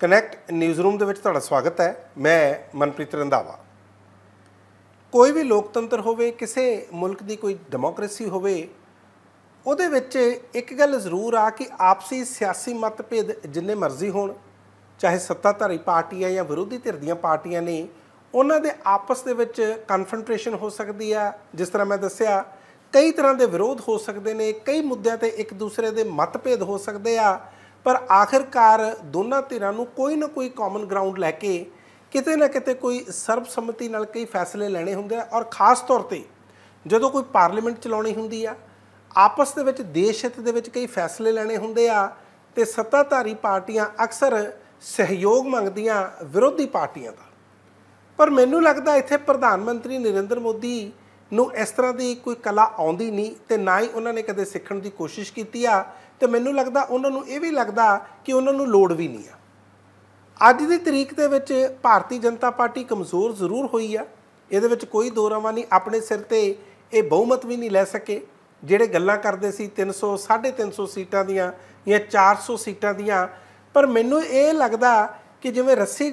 connect news room ਦੇ ਵਿੱਚ ਤੁਹਾਡਾ ਸਵਾਗਤ ਹੈ ਮੈਂ ਮਨਪ੍ਰੀਤ ਰੰਦਾਵਾ ਕੋਈ ਵੀ ਲੋਕਤੰਤਰ ਹੋਵੇ ਕਿਸੇ ਮੁਲਕ ਦੀ ਕੋਈ ਡੈਮੋਕ੍ਰੇਸੀ ਹੋਵੇ ਉਹਦੇ ਵਿੱਚ ਇੱਕ ਗੱਲ ਜ਼ਰੂਰ ਆ ਕਿ ਆਪਸੀ ਸਿਆਸੀ ਮਤਭੇਦ ਜਿੰਨੇ ਮਰਜ਼ੀ ਹੋਣ ਚਾਹੇ ਸੱਤਾਧਾਰੀ ਪਾਰਟੀਆਂ ਜਾਂ ਵਿਰੋਧੀ ਧਿਰ ਦੀਆਂ ਪਾਰਟੀਆਂ ਨੇ ਉਹਨਾਂ ਦੇ ਆਪਸ ਦੇ ਵਿੱਚ ਕਨਫਰੰਟੇਸ਼ਨ ਹੋ ਸਕਦੀ ਆ ਜਿਸ ਤਰ੍ਹਾਂ ਮੈਂ ਦੱਸਿਆ ਕਈ ਤਰ੍ਹਾਂ ਦੇ ਵਿਰੋਧ ਹੋ ਸਕਦੇ ਨੇ ਕਈ ਮੁੱਦਿਆਂ ਤੇ ਇੱਕ ਦੂਸਰੇ ਦੇ ਮਤਭੇਦ ਹੋ ਸਕਦੇ ਆ ਪਰ ਆਖਰਕਾਰ ਦੋਨਾਂ ਧਿਰਾਂ ਨੂੰ ਕੋਈ ਨਾ ਕੋਈ ਕਾਮਨ ਗਰਾਊਂਡ ਲੈ ਕੇ ਕਿਤੇ ਨਾ ਕਿਤੇ ਕੋਈ ਸਰਬਸੰਮਤੀ ਨਾਲ ਕਈ ਫੈਸਲੇ ਲੈਣੇ ਹੁੰਦੇ ਆ ਔਰ ਖਾਸ ਤੌਰ ਤੇ ਜਦੋਂ ਕੋਈ ਪਾਰਲੀਮੈਂਟ ਚਲਾਉਣੀ ਹੁੰਦੀ ਆ ਆਪਸ ਦੇ ਵਿੱਚ ਦੇਸ਼ ਹਿੱਤ ਦੇ ਵਿੱਚ ਕਈ ਫੈਸਲੇ ਲੈਣੇ ਹੁੰਦੇ ਆ ਤੇ ਸੱਤਾਧਾਰੀ ਪਾਰਟੀਆਂ ਅਕਸਰ ਸਹਿਯੋਗ ਮੰਗਦੀਆਂ ਵਿਰੋਧੀ ਪਾਰਟੀਆਂ ਦਾ ਪਰ ਮੈਨੂੰ ਲੱਗਦਾ ਇੱਥੇ ਪ੍ਰਧਾਨ ਮੰਤਰੀ ਨਰਿੰਦਰ ਮੋਦੀ ਨੂੰ ਇਸ ਤਰ੍ਹਾਂ ਦੀ ਕੋਈ ਕਲਾ ਆਉਂਦੀ ਨਹੀਂ ਤੇ ਨਾ ਹੀ ਉਹਨਾਂ ਨੇ ਕਦੇ ਸਿੱਖਣ ਦੀ ਕੋਸ਼ਿਸ਼ ਕੀਤੀ ਆ ਤੇ ਮੈਨੂੰ ਲੱਗਦਾ ਉਹਨਾਂ ਨੂੰ ਇਹ ਵੀ ਲੱਗਦਾ ਕਿ ਉਹਨਾਂ ਨੂੰ ਲੋੜ ਵੀ ਨਹੀਂ ਆ ਅੱਜ ਦੀ ਤਰੀਕ ਦੇ ਵਿੱਚ ਭਾਰਤੀ ਜਨਤਾ ਪਾਰਟੀ ਕਮਜ਼ੋਰ ਜ਼ਰੂਰ ਹੋਈ ਆ ਇਹਦੇ ਵਿੱਚ ਕੋਈ ਦੋ ਰਾਵਾਂ ਨਹੀਂ ਆਪਣੇ ਸਿਰ ਤੇ ਇਹ ਬਹੁਮਤ ਵੀ ਨਹੀਂ ਲੈ ਸਕੇ ਜਿਹੜੇ ਗੱਲਾਂ ਕਰਦੇ ਸੀ 300 350 ਸੀਟਾਂ ਦੀਆਂ ਜਾਂ 400 ਸੀਟਾਂ ਦੀਆਂ ਪਰ ਮੈਨੂੰ ਇਹ ਲੱਗਦਾ ਕਿ ਜਿਵੇਂ ਰੱਸੀ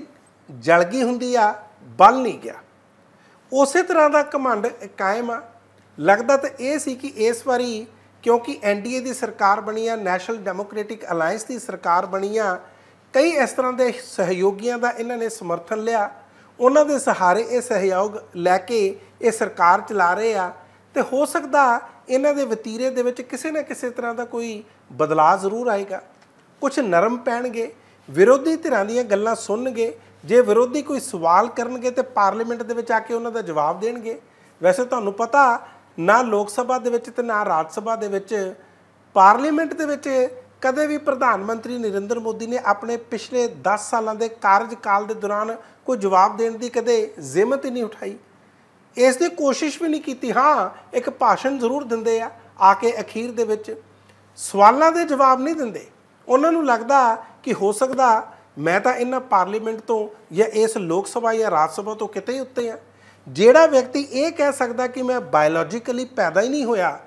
ਜਲ ਗਈ ਹੁੰਦੀ ਆ ਬਲ ਨਹੀਂ ਗਿਆ ਉਸੇ ਤਰ੍ਹਾਂ ਦਾ ਕਮੰਡ ਕਾਇਮ ਆ ਲੱਗਦਾ ਤਾਂ ਇਹ ਸੀ ਕਿ ਇਸ ਵਾਰੀ ਕਿਉਂਕਿ ਐਨਡੀਏ ਦੀ ਸਰਕਾਰ ਬਣੀ ਆ ਨੈਸ਼ਨਲ ਡੈਮੋਕ੍ਰੈਟਿਕ ਅਲਾਈਅੰਸ ਦੀ ਸਰਕਾਰ ਬਣੀ ਆ ਕਈ ਇਸ ਤਰ੍ਹਾਂ ਦੇ ਸਹਿਯੋਗੀਆਂ ਦਾ ਇਹਨਾਂ ਨੇ ਸਮਰਥਨ ਲਿਆ ਉਹਨਾਂ ਦੇ ਸਹਾਰੇ ਇਹ ਸਹਿਯੋਗ ਲੈ ਕੇ ਇਹ ਸਰਕਾਰ ਚਲਾ ਰਹੇ ਆ ਤੇ ਹੋ ਸਕਦਾ ਇਹਨਾਂ ਦੇ ਵਤੀਰੇ ਦੇ ਵਿੱਚ ਕਿਸੇ ਨਾ ਕਿਸੇ ਤਰ੍ਹਾਂ ਦਾ ਕੋਈ ਬਦਲਾਅ ਜ਼ਰੂਰ ਆਏਗਾ ਕੁਝ ਨਰਮ ਪੈਣਗੇ ਵਿਰੋਧੀ ਧਿਰਾਂ ਦੀਆਂ ਗੱਲਾਂ ਸੁਣਨਗੇ ਜੇ ਵਿਰੋਧੀ ਕੋਈ ਸਵਾਲ ਕਰਨਗੇ ਤੇ ਪਾਰਲੀਮੈਂਟ ਦੇ ਵਿੱਚ ਆ ਕੇ ਉਹਨਾਂ ਦਾ ਜਵਾਬ ਦੇਣਗੇ ਵੈਸੇ ਤੁਹਾਨੂੰ ਪਤਾ ਨਾ ਲੋਕ ਸਭਾ ਦੇ ਵਿੱਚ ਤੇ ਨਾ ਰਾਜ ਸਭਾ ਦੇ ਵਿੱਚ ਪਾਰਲੀਮੈਂਟ ਦੇ ਵਿੱਚ ਕਦੇ ਵੀ ਪ੍ਰਧਾਨ ਮੰਤਰੀ ਨਰਿੰਦਰ ਮੋਦੀ ਨੇ ਆਪਣੇ ਪਿਛਲੇ 10 ਸਾਲਾਂ ਦੇ ਕਾਰਜਕਾਲ ਦੇ ਦੌਰਾਨ ਕੋਈ ਜਵਾਬ ਦੇਣ ਦੀ ਕਦੇ ਜ਼ਿੰਮਤ ਹੀ ਨਹੀਂ ਉਠਾਈ ਇਸ ਦੀ ਕੋਸ਼ਿਸ਼ ਵੀ ਨਹੀਂ ਕੀਤੀ ਹਾਂ ਇੱਕ ਭਾਸ਼ਣ ਜ਼ਰੂਰ ਦਿੰਦੇ ਆ ਆ ਕੇ ਅਖੀਰ ਦੇ ਵਿੱਚ ਸਵਾਲਾਂ ਦੇ ਜਵਾਬ ਨਹੀਂ ਦਿੰਦੇ ਉਹਨਾਂ ਨੂੰ ਲੱਗਦਾ ਕਿ ਹੋ ਸਕਦਾ ਮੈਂ ਤਾਂ ਇਹਨਾਂ ਪਾਰਲੀਮੈਂਟ ਤੋਂ ਜਾਂ ਇਸ ਲੋਕ ਸਭਾ ਜਾਂ ਰਾਜ ਸਭਾ ਤੋਂ ਕਿਤੇ ਉੱਤੇ ਆ ਜਿਹੜਾ ਵਿਅਕਤੀ ਇਹ ਕਹਿ ਸਕਦਾ ਕਿ ਮੈਂ ਬਾਇਓਲੋਜੀਕਲੀ ਪੈਦਾ ਹੀ ਨਹੀਂ ਹੋਇਆ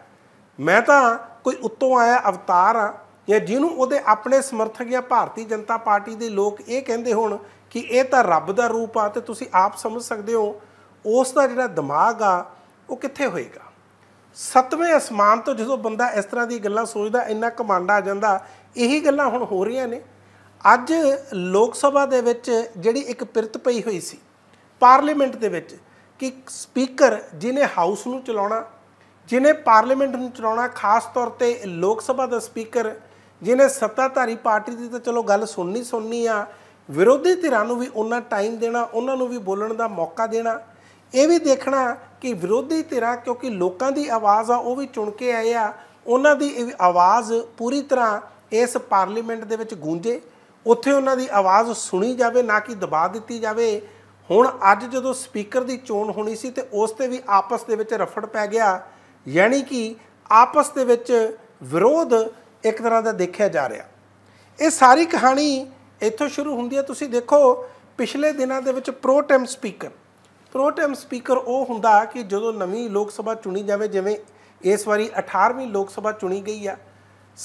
ਮੈਂ ਤਾਂ ਕੋਈ ਉੱਤੋਂ ਆਇਆ ਅਵਤਾਰ ਆ ਜਾਂ ਜਿਹਨੂੰ ਉਹਦੇ ਆਪਣੇ ਸਮਰਥਕ ਜਾਂ ਭਾਰਤੀ ਜਨਤਾ ਪਾਰਟੀ ਦੇ ਲੋਕ ਇਹ ਕਹਿੰਦੇ ਹੋਣ ਕਿ ਇਹ ਤਾਂ ਰੱਬ ਦਾ ਰੂਪ ਆ ਤੇ ਤੁਸੀਂ ਆਪ ਸਮਝ ਸਕਦੇ ਹੋ ਉਸ ਦਾ ਜਿਹੜਾ ਦਿਮਾਗ ਆ ਉਹ ਕਿੱਥੇ ਹੋਏਗਾ ਸਤਵੇਂ ਅਸਮਾਨ ਤੋਂ ਜਦੋਂ ਬੰਦਾ ਇਸ ਤਰ੍ਹਾਂ ਦੀ ਗੱਲਾਂ ਸੋਚਦਾ ਇੰਨਾ ਕਮਾਂਡ ਆ ਜਾਂਦਾ ਇਹੀ ਗੱਲਾਂ ਹੁਣ ਹੋ ਰਹੀਆਂ ਨੇ ਅੱਜ ਲੋਕ ਸਭਾ ਦੇ ਵਿੱਚ ਜਿਹੜੀ ਇੱਕ ਪਿਰਤ ਪਈ ਹੋਈ ਸੀ ਪਾਰਲੀਮੈਂਟ ਦੇ ਵਿੱਚ ਕਿ ਸਪੀਕਰ ਜਿਨੇ ਹਾਊਸ ਨੂੰ ਚਲਾਉਣਾ ਜਿਨੇ ਪਾਰਲੀਮੈਂਟ ਨੂੰ ਚਲਾਉਣਾ ਖਾਸ ਤੌਰ ਤੇ ਲੋਕ ਸਭਾ ਦਾ ਸਪੀਕਰ ਜਿਨੇ ਸੱਤਾਧਾਰੀ ਪਾਰਟੀ ਦੀ ਤਾਂ ਚਲੋ ਗੱਲ ਸੁਣਨੀ ਸੁਣਨੀ ਆ ਵਿਰੋਧੀ ਧਿਰਾਂ ਨੂੰ ਵੀ ਉਹਨਾਂ ਟਾਈਮ ਦੇਣਾ ਉਹਨਾਂ ਨੂੰ ਵੀ ਬੋਲਣ ਦਾ ਮੌਕਾ ਦੇਣਾ ਇਹ ਵੀ ਦੇਖਣਾ ਕਿ ਵਿਰੋਧੀ ਧਿਰਾਂ ਕਿਉਂਕਿ ਲੋਕਾਂ ਦੀ ਆਵਾਜ਼ ਆ ਉਹ ਵੀ ਚੁਣ ਕੇ ਆਏ ਆ ਉਹਨਾਂ ਦੀ ਆਵਾਜ਼ ਪੂਰੀ ਤਰ੍ਹਾਂ ਇਸ ਪਾਰਲੀਮੈਂਟ ਦੇ ਵਿੱਚ ਗੂੰਜੇ ਉੱਥੇ ਉਹਨਾਂ ਦੀ ਆਵਾਜ਼ ਸੁਣੀ ਜਾਵੇ ਨਾ ਕਿ ਦਬਾ ਦਿੱਤੀ ਜਾਵੇ ਹੁਣ ਅੱਜ ਜਦੋਂ ਸਪੀਕਰ ਦੀ ਚੋਣ ਹੋਣੀ ਸੀ ਤੇ ਉਸ ਤੇ ਵੀ ਆਪਸ ਦੇ ਵਿੱਚ ਰਫੜ ਪੈ ਗਿਆ ਯਾਨੀ ਕਿ ਆਪਸ ਦੇ ਵਿੱਚ ਵਿਰੋਧ ਇੱਕ ਤਰ੍ਹਾਂ ਦਾ ਦੇਖਿਆ ਜਾ ਰਿਹਾ ਇਹ ਸਾਰੀ ਕਹਾਣੀ ਇੱਥੋਂ ਸ਼ੁਰੂ ਹੁੰਦੀ ਹੈ ਤੁਸੀਂ ਦੇਖੋ ਪਿਛਲੇ ਦਿਨਾਂ ਦੇ ਵਿੱਚ pro tem speaker pro speaker ਉਹ ਹੁੰਦਾ ਕਿ ਜਦੋਂ ਨਵੀਂ ਲੋਕ ਸਭਾ ਚੁਣੀ ਜਾਵੇ ਜਿਵੇਂ ਇਸ ਵਾਰੀ 18ਵੀਂ ਲੋਕ ਸਭਾ ਚੁਣੀ ਗਈ ਆ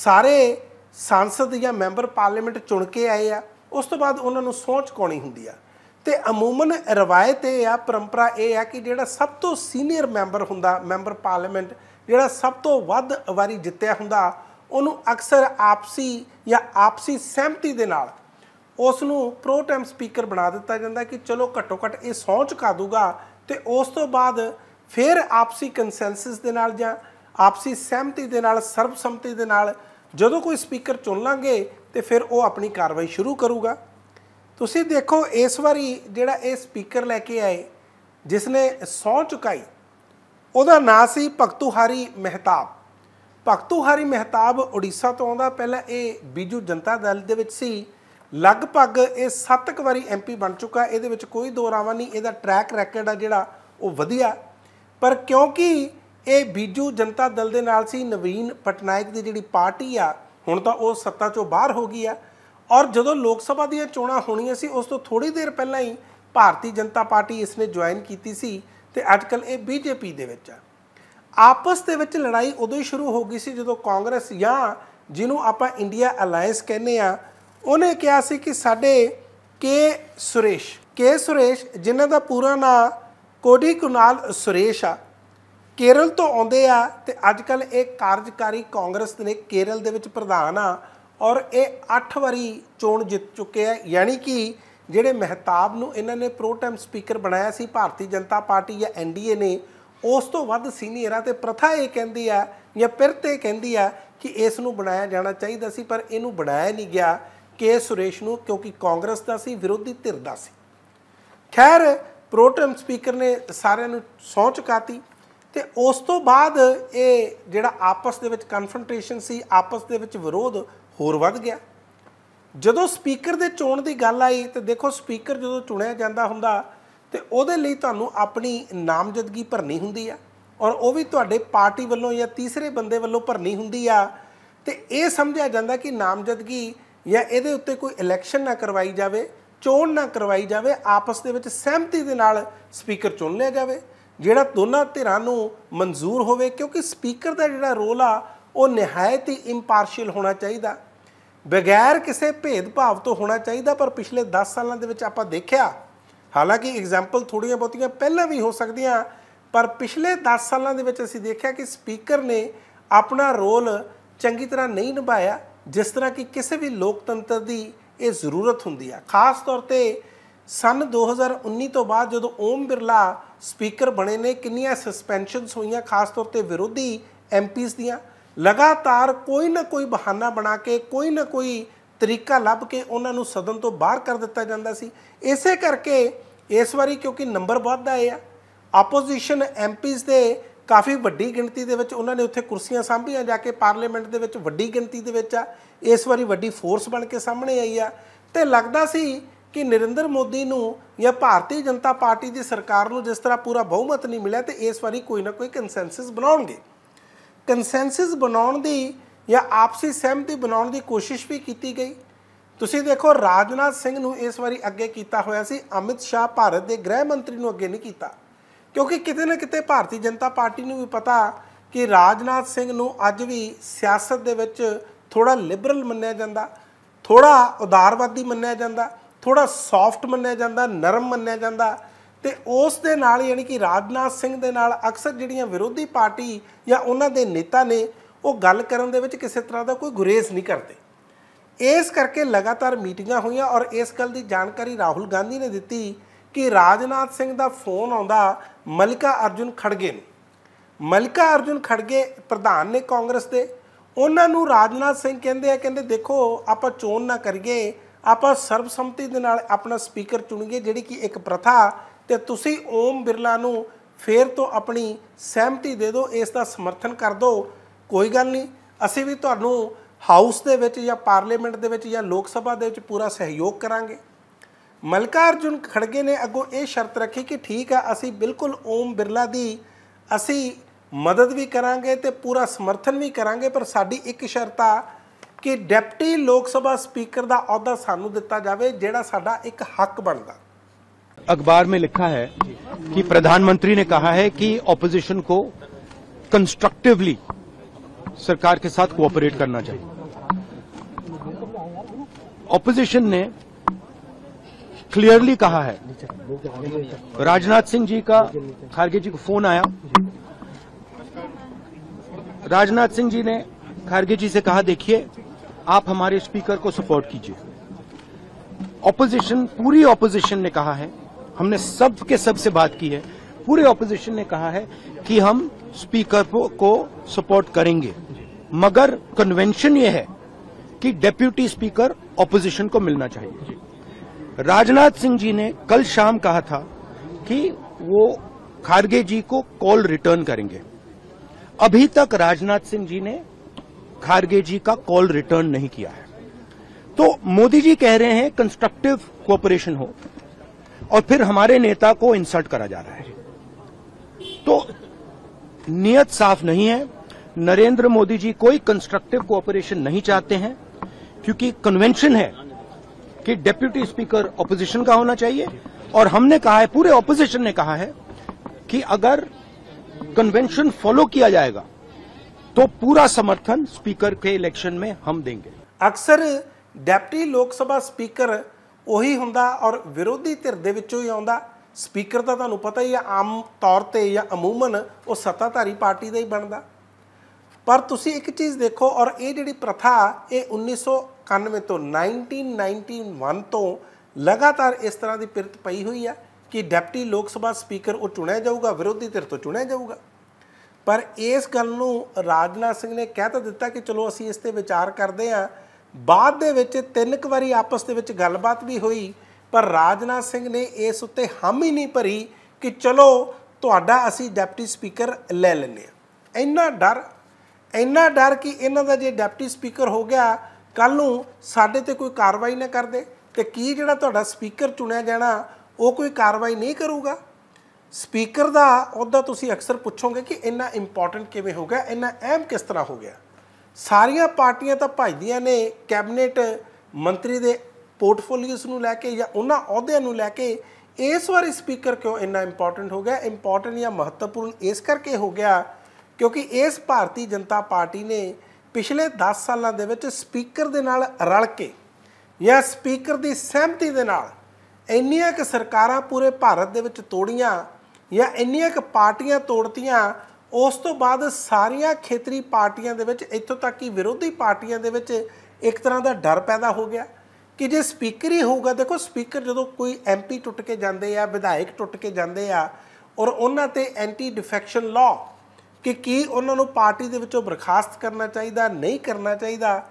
ਸਾਰੇ ਸੰਸਦ ਜਾਂ ਮੈਂਬਰ ਪਾਰਲੀਮੈਂਟ ਚੁਣ ਕੇ ਆਏ ਆ ਉਸ ਤੋਂ ਬਾਅਦ ਉਹਨਾਂ ਨੂੰ ਸੋਚ ਕੋਣੀ ਹੁੰਦੀ ਆ ਤੇ ਅਮੂਮਨ ਰਵਾਇਤ ਇਹ ਆ ਪਰੰਪਰਾ ਇਹ ਆ ਕਿ ਜਿਹੜਾ ਸਭ ਤੋਂ ਸੀਨੀਅਰ ਮੈਂਬਰ ਹੁੰਦਾ ਮੈਂਬਰ ਪਾਰਲੀਮੈਂਟ ਜਿਹੜਾ ਸਭ ਤੋਂ ਵੱਧ ਵਾਰੀ ਜਿੱਤਿਆ ਹੁੰਦਾ ਉਹਨੂੰ ਅਕਸਰ ਆਪਸੀ ਜਾਂ ਆਪਸੀ ਸਹਿਮਤੀ ਦੇ ਨਾਲ ਉਸ ਨੂੰ ਪ੍ਰੋ ਟਾਈਮ ਸਪੀਕਰ ਬਣਾ ਦਿੱਤਾ ਜਾਂਦਾ ਕਿ ਚਲੋ ਘੱਟੋ ਘੱਟ ਇਹ ਸੌਂ ਕਾ ਦੂਗਾ ਤੇ ਉਸ ਤੋਂ ਬਾਅਦ ਫਿਰ ਆਪਸੀ ਕੰਸੈਂਸਸ ਦੇ ਨਾਲ ਜਾਂ ਆਪਸੀ ਸਹਿਮਤੀ ਦੇ ਨਾਲ ਸਰਬਸੰਮਤੀ ਦੇ ਨਾਲ ਜਦੋਂ ਕੋਈ ਸਪੀਕਰ ਚੁਣ ਲਾਂਗੇ ਤੇ ਫਿਰ ਉਹ ਆਪਣੀ ਕਾਰਵਾਈ ਸ਼ੁਰੂ ਕਰੂਗਾ ਤੁਸੀਂ ਦੇਖੋ ਇਸ ਵਾਰੀ ਜਿਹੜਾ ਇਹ ਸਪੀਕਰ ਲੈ ਕੇ ਆਏ ਜਿਸ ਨੇ ਸੌ ਚੁਕਾਈ ਉਹਦਾ ਨਾਂ ਸੀ ਭਗਤੂਹਾਰੀ ਮਹਿਤਾਬ ਭਗਤੂਹਾਰੀ ਮਹਿਤਾਬ ਓਡੀਸ਼ਾ ਤੋਂ ਆਉਂਦਾ ਪਹਿਲਾਂ ਇਹ ਬੀਜੂ ਜਨਤਾ ਦਲ ਦੇ ਵਿੱਚ ਸੀ ਲਗਭਗ ਇਹ 7 ਕ ਵਾਰੀ ਐਮਪੀ ਬਣ ਚੁੱਕਾ ਇਹਦੇ ਵਿੱਚ ਕੋਈ ਦੋ ਰਾਵਾਂ ਨਹੀਂ ਇਹਦਾ ਟਰੈਕ ਰੈਕੋਰਡ ਆ ਜਿਹੜਾ ਉਹ ਵਧੀਆ ਪਰ ਕਿਉਂਕਿ ਇਹ ਬੀਜੂ ਜਨਤਾ ਦਲ ਦੇ ਨਾਲ ਸੀ ਨਵੀਨ ਪਟਨਾਇਕ ਦੀ ਜਿਹੜੀ ਪਾਰਟੀ ਆ ਹੁਣ ਤਾਂ ਉਹ ਸੱਤਾ ਚੋਂ ਬਾਹਰ ਹੋ ਗਈ ਆ ਔਰ ਜਦੋਂ ਲੋਕ ਸਭਾ ਦੀਆਂ ਚੋਣਾਂ ਹੋਣੀਆਂ ਸੀ ਉਸ ਤੋਂ ਥੋੜੀ ਦੇਰ ਪਹਿਲਾਂ ਹੀ ਭਾਰਤੀ ਜਨਤਾ ਪਾਰਟੀ ਇਸ ਨੇ ਜੁਆਇਨ ਕੀਤੀ ਸੀ ਤੇ ਅੱਜਕੱਲ ਇਹ ਬੀਜੇਪੀ ਦੇ ਵਿੱਚ ਆ ਆਪਸ ਦੇ ਵਿੱਚ ਲੜਾਈ ਉਦੋਂ ਹੀ ਸ਼ੁਰੂ ਹੋ ਗਈ ਸੀ ਜਦੋਂ ਕਾਂਗਰਸ ਜਾਂ ਜਿਹਨੂੰ ਆਪਾਂ ਇੰਡੀਆ ਅਲਾਈਅੰਸ ਕਹਿੰਦੇ ਆ ਉਹਨੇ ਕਿਹਾ ਸੀ ਕਿ ਸਾਡੇ ਕੇ ਸੁਰੇਸ਼ ਕੇ ਸੁਰੇਸ਼ ਜਿਨ੍ਹਾਂ ਦਾ ਪੂਰਾ ਨਾਮ ਕੋਡੀ ਕੁਨਾਲ ਸੁਰੇਸ਼ ਆ ਕੇਰਲ ਤੋਂ ਆਉਂਦੇ ਆ ਤੇ ਅੱਜ ਕੱਲ ਇਹ ਕਾਰਜਕਾਰੀ ਕਾਂਗਰਸ ਨੇ ਕੇਰਲ ਦੇ ਵਿੱਚ ਪ੍ਰਧਾਨ ਆ ਔਰ ਇਹ 8 ਵਾਰੀ ਚੋਣ ਜਿੱਤ ਚੁੱਕੇ ਆ ਯਾਨੀ ਕਿ ਜਿਹੜੇ ਮਹਿਤਾਬ ਨੂੰ ਇਹਨਾਂ ਨੇ ਪ੍ਰੋ ਟਾਈਮ ਸਪੀਕਰ ਬਣਾਇਆ ਸੀ ਭਾਰਤੀ ਜਨਤਾ ਪਾਰਟੀ ਜਾਂ ਐਨਡੀਏ ਨੇ ਉਸ ਤੋਂ ਵੱਧ ਸੀਨੀਅਰਾਂ ਤੇ ਪ੍ਰਥਾ ਇਹ ਕਹਿੰਦੀ ਆ ਜਾਂ ਪਿਰਤੇ ਕਹਿੰਦੀ ਆ ਕਿ ਇਸ ਨੂੰ ਬਣਾਇਆ ਜਾਣਾ ਚਾਹੀਦਾ ਸੀ ਪਰ ਇਹਨੂੰ ਬਣਾਇਆ ਨਹੀਂ ਗਿਆ ਕੇ ਸੁਰੇਸ਼ ਨੂੰ ਕਿਉਂਕਿ ਕਾਂਗਰਸ ਦਾ ਸੀ ਵਿਰੋਧੀ ਧਿਰ ਦਾ ਸੀ ਖੈਰ ਪ੍ਰੋਟਮ ਸਪੀਕਰ ਨੇ ਸਾਰਿਆਂ ਨੂੰ ਸੌਂਚ ਕਾਤੀ ਤੇ ਉਸ ਤੋਂ ਬਾਅਦ ਇਹ ਜਿਹੜਾ ਆਪਸ ਦੇ ਵਿੱਚ ਕਨਫਰੰਟੇਸ਼ਨ ਸੀ ਆਪਸ ਦੇ ਵਿੱਚ ਵਿਰੋਧ ਹੋਰ ਵੱਧ ਗਿਆ ਜਦੋਂ ਸਪੀਕਰ ਦੇ ਚੋਣ ਦੀ ਗੱਲ ਆਈ ਤੇ ਦੇਖੋ ਸਪੀਕਰ ਜਦੋਂ ਚੁਣਿਆ ਜਾਂਦਾ ਹੁੰਦਾ ਤੇ ਉਹਦੇ ਲਈ ਤੁਹਾਨੂੰ ਆਪਣੀ ਨਾਮਜ਼ਦਗੀ ਭਰਨੀ ਹੁੰਦੀ ਆ ਔਰ ਉਹ ਵੀ ਤੁਹਾਡੇ ਪਾਰਟੀ ਵੱਲੋਂ ਜਾਂ ਤੀਸਰੇ ਬੰਦੇ ਵੱਲੋਂ ਭਰਨੀ ਹੁੰਦੀ ਆ ਤੇ ਇਹ ਸਮਝਿਆ ਜਾਂਦਾ ਕਿ ਨਾਮਜ਼ਦਗੀ ਜਾਂ ਇਹਦੇ ਉੱਤੇ ਕੋਈ ਇਲੈਕਸ਼ਨ ਨਾ ਕਰਵਾਈ ਜਾਵੇ ਚੋਣ ਨਾ ਕਰਵਾਈ ਜਾਵੇ ਆਪਸ ਦੇ ਵਿੱਚ ਸਹਿਮਤੀ ਦੇ ਨਾਲ ਸਪੀਕਰ ਚੁਣ ਲਿਆ ਜਾਵੇ ਜਿਹੜਾ ਦੋਨਾਂ ਧਿਰਾਂ ਨੂੰ ਮਨਜ਼ੂਰ ਹੋਵੇ ਕਿਉਂਕਿ ਸਪੀਕਰ ਦਾ ਜਿਹੜਾ ਰੋਲ ਆ ਉਹ ਨਿਹਾਇਤ ਹੀ ਇੰਪਾਰਸ਼ੀਅਲ ਹੋਣਾ ਚਾਹੀਦਾ ਬਿਗੈਰ ਕਿਸੇ ਭੇਦਭਾਵ ਤੋਂ ਹੋਣਾ ਚਾਹੀਦਾ ਪਰ ਪਿਛਲੇ 10 ਸਾਲਾਂ ਦੇ ਵਿੱਚ ਆਪਾਂ ਦੇਖਿਆ ਹਾਲਾਂਕਿ ਐਗਜ਼ਾਮਪਲ ਥੋੜੀਆਂ ਬਹੁਤੀਆਂ ਪਹਿਲਾਂ ਵੀ ਹੋ ਸਕਦੀਆਂ ਪਰ ਪਿਛਲੇ 10 ਸਾਲਾਂ ਦੇ ਵਿੱਚ ਅਸੀਂ ਦੇਖਿਆ ਕਿ ਸਪੀਕਰ ਨੇ ਆਪਣਾ ਰੋਲ ਚੰਗੀ ਤਰ੍ਹਾਂ ਨਹੀਂ ਨਿਭਾਇਆ ਜਿਸ ਤਰ੍ਹਾਂ ਕਿ ਕਿਸੇ ਵੀ ਲੋਕਤੰਤਰ ਦੀ ਇਹ ਜ਼ਰੂਰਤ ਹੁੰਦੀ ਆ ਖਾਸ ਤੌਰ ਤੇ ਸਨ 2019 ਤੋਂ ਬਾਅਦ ਜਦੋਂ ਓਮ ਬਿਰਲਾ ਸਪੀਕਰ ਬਣੇ ਨੇ ਕਿੰਨੀਆਂ ਸਸਪੈਂਸ਼ਨਸ ਹੋਈਆਂ ਖਾਸ ਤੌਰ ਤੇ ਵਿਰੋਧੀ ਐਮਪੀਸ ਦੀਆਂ ਲਗਾਤਾਰ ਕੋਈ ਨਾ ਕੋਈ ਬਹਾਨਾ ਬਣਾ ਕੇ ਕੋਈ ਨਾ ਕੋਈ ਤਰੀਕਾ ਲੱਭ ਕੇ ਉਹਨਾਂ ਨੂੰ ਸਦਨ ਤੋਂ ਬਾਹਰ ਕਰ ਦਿੱਤਾ ਜਾਂਦਾ ਸੀ ਇਸੇ ਕਰਕੇ ਇਸ ਵਾਰੀ ਕਿਉਂਕਿ ਨੰਬਰ ਵੱਧ ਆਏ ਆ ਆਪੋਜੀਸ਼ਨ ਐਮਪੀਸ ਦੇ ਕਾਫੀ ਵੱਡੀ ਗਿਣਤੀ ਦੇ ਵਿੱਚ ਉਹਨਾਂ ਨੇ ਉੱਥੇ ਕੁਰਸੀਆਂ ਸਾਂਭੀਆਂ ਜਾ ਕੇ ਪਾਰਲੀਮੈਂਟ ਦੇ ਵਿੱਚ ਵੱਡੀ ਗਿਣਤੀ ਦੇ ਵਿੱਚ ਆ ਇਸ ਵਾਰੀ ਵੱਡੀ ਫੋਰਸ ਬਣ ਕੇ ਸਾਹਮਣੇ ਆਈ ਆ ਤੇ ਲੱਗਦਾ ਸੀ ਕਿ ਨਰਿੰਦਰ ਮੋਦੀ ਨੂੰ ਜਾਂ ਭਾਰਤੀ ਜਨਤਾ ਪਾਰਟੀ ਦੀ ਸਰਕਾਰ ਨੂੰ ਜਿਸ ਤਰ੍ਹਾਂ ਪੂਰਾ ਬਹੁਮਤ ਨਹੀਂ ਮਿਲਿਆ ਤੇ ਇਸ ਵਾਰੀ ਕੋਈ ਨਾ ਕੋਈ ਕਨਸੈਂਸਸ ਬਣਾਉਣਗੇ ਕਨਸੈਂਸਸ ਬਣਾਉਣ ਦੀ ਜਾਂ ਆਪਸੀ ਸਹਿਮਤੀ ਬਣਾਉਣ ਦੀ ਕੋਸ਼ਿਸ਼ ਵੀ ਕੀਤੀ ਗਈ ਤੁਸੀਂ ਦੇਖੋ ਰਾਜਨਾਥ ਸਿੰਘ ਨੂੰ ਇਸ ਵਾਰੀ ਅੱਗੇ ਕੀਤਾ ਹੋਇਆ ਸੀ ਅਮਿਤ ਸ਼ਾਹ ਭਾਰਤ ਦੇ ਗ੍ਰਹਿ ਮੰਤਰੀ ਨੂੰ ਅੱਗੇ ਨਹੀਂ ਕੀਤਾ ਕਿਉਂਕਿ ਕਿਤੇ ਨਾ ਕਿਤੇ ਭਾਰਤੀ ਜਨਤਾ ਪਾਰਟੀ ਨੂੰ ਵੀ ਪਤਾ ਕਿ ਰਾਜਨਾਥ ਸਿੰਘ ਨੂੰ ਅੱਜ ਵੀ ਸਿਆਸਤ ਦੇ ਵਿੱਚ ਥੋੜਾ ਲਿਬਰਲ ਮੰਨਿਆ ਜਾਂਦਾ ਥੋੜਾ ਉਦਾਰਵਾਦੀ ਮੰਨਿਆ ਜਾਂਦਾ ਥੋੜਾ ਸੌਫਟ ਮੰਨਿਆ ਜਾਂਦਾ ਨਰਮ ਮੰਨਿਆ ਜਾਂਦਾ ਤੇ ਉਸ ਦੇ ਨਾਲ ਯਾਨੀ ਕਿ ਰਾਜਨਾਥ ਸਿੰਘ ਦੇ ਨਾਲ ਅਕਸਰ ਜਿਹੜੀਆਂ ਵਿਰੋਧੀ ਪਾਰਟੀ ਜਾਂ ਉਹਨਾਂ ਦੇ ਨੇਤਾ ਨੇ ਉਹ ਗੱਲ ਕਰਨ ਦੇ ਵਿੱਚ ਕਿਸੇ ਤਰ੍ਹਾਂ ਦਾ ਕੋਈ ਗੁਰੇਜ਼ ਨਹੀਂ ਕਰਦੇ ਇਸ ਕਰਕੇ ਲਗਾਤਾਰ ਮੀਟਿੰਗਾਂ ਹੋਈਆਂ ਔਰ ਇਸ ਗੱਲ ਦੀ ਜਾਣਕਾਰੀ ਰਾਹੁਲ ਗਾਂਧੀ ਨੇ ਦਿੱਤੀ ਕਿ ਰਾਜਨਾਥ ਸਿੰਘ ਦਾ ਫੋਨ ਆਉਂਦਾ ਮਲਿਕਾ ਅਰਜੁਨ ਖੜਗੇ ਨੂੰ ਮਲਿਕਾ ਅਰਜੁਨ ਖੜਗੇ ਪ੍ਰਧਾਨ ਨੇ ਕਾਂਗਰਸ ਦੇ ਉਹਨਾਂ ਨੂੰ ਰਾਜਨਾਥ ਸਿੰਘ ਕਹਿੰਦੇ ਆ ਕਹਿੰਦੇ ਦੇਖੋ ਆਪਾਂ ਚੋਣ ਨਾ ਕਰੀਏ ਆਪਾਂ ਸਰਬਸੰਮਤੀ ਦੇ ਨਾਲ ਆਪਣਾ ਸਪੀਕਰ ਚੁਣੀਏ ਜਿਹੜੀ ਕਿ ਇੱਕ ਪ੍ਰਥਾ ਤੇ ਤੁਸੀਂ ਓਮ ਬਿਰਲਾ ਨੂੰ ਫੇਰ ਤੋਂ ਆਪਣੀ ਸਹਿਮਤੀ ਦੇ ਦਿਓ ਇਸ ਦਾ ਸਮਰਥਨ ਕਰ ਦਿਓ ਕੋਈ ਗੱਲ ਨਹੀਂ ਅਸੀਂ ਵੀ ਤੁਹਾਨੂੰ ਹਾਊਸ ਦੇ ਵਿੱਚ ਜਾਂ ਪਾਰਲੀਮੈਂਟ ਦੇ ਵਿੱਚ ਜਾਂ ਲੋਕ ਸਭਾ ਦੇ ਵਿੱਚ ਪੂਰਾ ਸਹਿਯੋਗ ਕਰਾਂਗੇ अर्जुन खड़गे ने अगों ये शर्त रखी कि ठीक है असी बिल्कुल ओम बिरला की असी मदद भी करा तो पूरा समर्थन भी करा पर सा एक शर्त आ कि डिप्टी लोग सभा स्पीकर का अहदा सू दिता जाए जोड़ा सा हक बनता अखबार में लिखा है कि प्रधानमंत्री ने कहा है कि ऑपोजिशन को कंस्ट्रक्टिवली सरकार के साथ कोऑपरेट करना चाहिए ऑपोजिशन ने क्लियरली कहा है राजनाथ सिंह जी का खारगे जी को फोन आया राजनाथ सिंह जी ने खारगे जी से कहा देखिए आप हमारे स्पीकर को सपोर्ट कीजिए ऑपोजिशन पूरी ऑपोजिशन ने कहा है हमने सब के सब से बात की है पूरे ऑपोजिशन ने कहा है कि हम स्पीकर को सपोर्ट करेंगे मगर कन्वेंशन ये है कि डेप्यूटी स्पीकर ऑपोजिशन को मिलना चाहिए राजनाथ सिंह जी ने कल शाम कहा था कि वो खारगे जी को कॉल रिटर्न करेंगे अभी तक राजनाथ सिंह जी ने खारगे जी का कॉल रिटर्न नहीं किया है तो मोदी जी कह रहे हैं कंस्ट्रक्टिव कोऑपरेशन हो और फिर हमारे नेता को इंसल्ट करा जा रहा है तो नियत साफ नहीं है नरेंद्र मोदी जी कोई कंस्ट्रक्टिव कोऑपरेशन नहीं चाहते हैं क्योंकि कन्वेंशन है कि डेप्यूटी स्पीकर ऑपोजिशन का होना चाहिए और हमने कहा है पूरे ऑपोजिशन ने कहा है कि अगर कन्वेंशन फॉलो किया जाएगा तो पूरा समर्थन स्पीकर के इलेक्शन में हम देंगे अक्सर डेप्टी लोकसभा स्पीकर ਉਹੀ ਹੁੰਦਾ ਔਰ ਵਿਰੋਧੀ ਧਿਰ ਦੇ ਵਿੱਚੋਂ ਹੀ ਆਉਂਦਾ ਸਪੀਕਰ ਦਾ ਤੁਹਾਨੂੰ ਪਤਾ ਹੀ ਆ ਆਮ ਤੌਰ ਤੇ ਜਾਂ ਅਮੂਮਨ ਉਹ ਸੱਤਾਧਾਰੀ ਪਾਰਟੀ ਦਾ ਹੀ ਬਣਦਾ ਪਰ ਤੁਸੀਂ ਇੱਕ ਚੀਜ਼ ਦੇਖੋ ਔਰ ਇਹ ਜਿਹੜੀ ਪ੍ਰਥਾ ਇਹ 91 ਤੋਂ 1991 ਤੋਂ ਲਗਾਤਾਰ ਇਸ ਤਰ੍ਹਾਂ ਦੀ ਪਿਰਤ ਪਈ ਹੋਈ ਆ ਕਿ ਡਿਪਟੀ ਲੋਕ ਸਭਾ ਸਪੀਕਰ ਉਹ ਚੁਣਿਆ ਜਾਊਗਾ ਵਿਰੋਧੀ ਧਿਰ ਤੋਂ ਚੁਣਿਆ ਜਾਊਗਾ ਪਰ ਇਸ ਗੱਲ ਨੂੰ ਰਾਜਨਾਥ ਸਿੰਘ ਨੇ ਕਹਿ ਤਾਂ ਦਿੱਤਾ ਕਿ ਚਲੋ ਅਸੀਂ ਇਸ ਤੇ ਵਿਚਾਰ ਕਰਦੇ ਆ ਬਾਅਦ ਦੇ ਵਿੱਚ ਤਿੰਨ ਕੁ ਵਾਰੀ ਆਪਸ ਦੇ ਵਿੱਚ ਗੱਲਬਾਤ ਵੀ ਹੋਈ ਪਰ ਰਾਜਨਾਥ ਸਿੰਘ ਨੇ ਇਸ ਉੱਤੇ ਹਮ ਹੀ ਨਹੀਂ ਭਰੀ ਕਿ ਚਲੋ ਤੁਹਾਡਾ ਅਸੀਂ ਡਿਪਟੀ ਸਪੀਕਰ ਲੈ ਲੈਨੇ ਆ ਇੰਨਾ ਡਰ ਇੰਨਾ ਡਰ ਕਿ ਇਹਨਾਂ ਦਾ ਜੇ ਡਿਪਟੀ ਸਪੀਕਰ ਹੋ ਗਿਆ ਕੱਲ ਨੂੰ ਸਾਡੇ ਤੇ ਕੋਈ ਕਾਰਵਾਈ ਨਾ ਕਰਦੇ ਤੇ ਕੀ ਜਿਹੜਾ ਤੁਹਾਡਾ ਸਪੀਕਰ ਚੁਣਿਆ ਜਾਣਾ ਉਹ ਕੋਈ ਕਾਰਵਾਈ ਨਹੀਂ ਕਰੂਗਾ ਸਪੀਕਰ ਦਾ ਉਹਦਾ ਤੁਸੀਂ ਅਕਸਰ ਪੁੱਛੋਗੇ ਕਿ ਇੰਨਾ ਇੰਪੋਰਟੈਂਟ ਕਿਵੇਂ ਹੋ ਗਿਆ ਇੰਨਾ ਅਹਿਮ ਕਿਸ ਤਰ੍ਹਾਂ ਹੋ ਗਿਆ ਸਾਰੀਆਂ ਪਾਰਟੀਆਂ ਤਾਂ ਭਜਦੀਆਂ ਨੇ ਕੈਬਨਿਟ ਮੰਤਰੀ ਦੇ ਪੋਰਟਫੋਲੀਓਸ ਨੂੰ ਲੈ ਕੇ ਜਾਂ ਉਹਨਾਂ ਅਹੁਦਿਆਂ ਨੂੰ ਲੈ ਕੇ ਇਸ ਵਾਰੀ ਸਪੀਕਰ ਕਿਉਂ ਇੰਨਾ ਇੰਪੋਰਟੈਂਟ ਹੋ ਗਿਆ ਇੰਪੋਰਟੈਂਟ ਜਾਂ ਮਹੱਤਵਪੂਰਨ ਇਸ ਕਰਕੇ ਹੋ ਗਿਆ ਕਿਉਂਕਿ ਇਸ ਭਾਰਤੀ ਜਨਤਾ ਪਾਰਟੀ ਨੇ ਪਿਛਲੇ 10 ਸਾਲਾਂ ਦੇ ਵਿੱਚ ਸਪੀਕਰ ਦੇ ਨਾਲ ਰਲ ਕੇ ਜਾਂ ਸਪੀਕਰ ਦੀ ਸਹਿਮਤੀ ਦੇ ਨਾਲ ਇੰਨੀਆਂ ਕਿ ਸਰਕਾਰਾਂ ਪੂਰੇ ਭਾਰਤ ਦੇ ਵਿੱਚ ਤੋੜੀਆਂ ਜਾਂ ਇੰਨੀਆਂ ਕਿ ਪਾਰਟੀਆਂ ਤੋੜਤੀਆਂ ਉਸ ਤੋਂ ਬਾਅਦ ਸਾਰੀਆਂ ਖੇਤਰੀ ਪਾਰਟੀਆਂ ਦੇ ਵਿੱਚ ਇੱਥੋਂ ਤੱਕ ਕਿ ਵਿਰੋਧੀ ਪਾਰਟੀਆਂ ਦੇ ਵਿੱਚ ਇੱਕ ਤਰ੍ਹਾਂ ਦਾ ਡਰ ਪੈਦਾ ਹੋ ਗਿਆ ਕਿ ਜੇ ਸਪੀਕਰ ਹੀ ਹੋਊਗਾ ਦੇਖੋ ਸਪੀਕਰ ਜਦੋਂ ਕੋਈ ਐਮਪੀ ਟੁੱਟ ਕੇ ਜਾਂਦੇ ਆ ਵਿਧਾਇਕ ਟੁੱਟ ਕੇ ਜਾਂਦੇ ਆ ਔਰ ਉਹਨਾਂ ਤੇ ਐਂਟੀ ਡਿਫੈਕਸ਼ਨ ਲਾਅ ਕਿ ਕੀ ਉਹਨਾਂ ਨੂੰ ਪਾਰਟੀ ਦੇ ਵਿੱਚੋਂ ਬਰਖਾਸਤ ਕਰਨਾ ਚਾਹੀਦਾ ਨਹੀਂ ਕਰਨਾ ਚਾਹੀਦਾ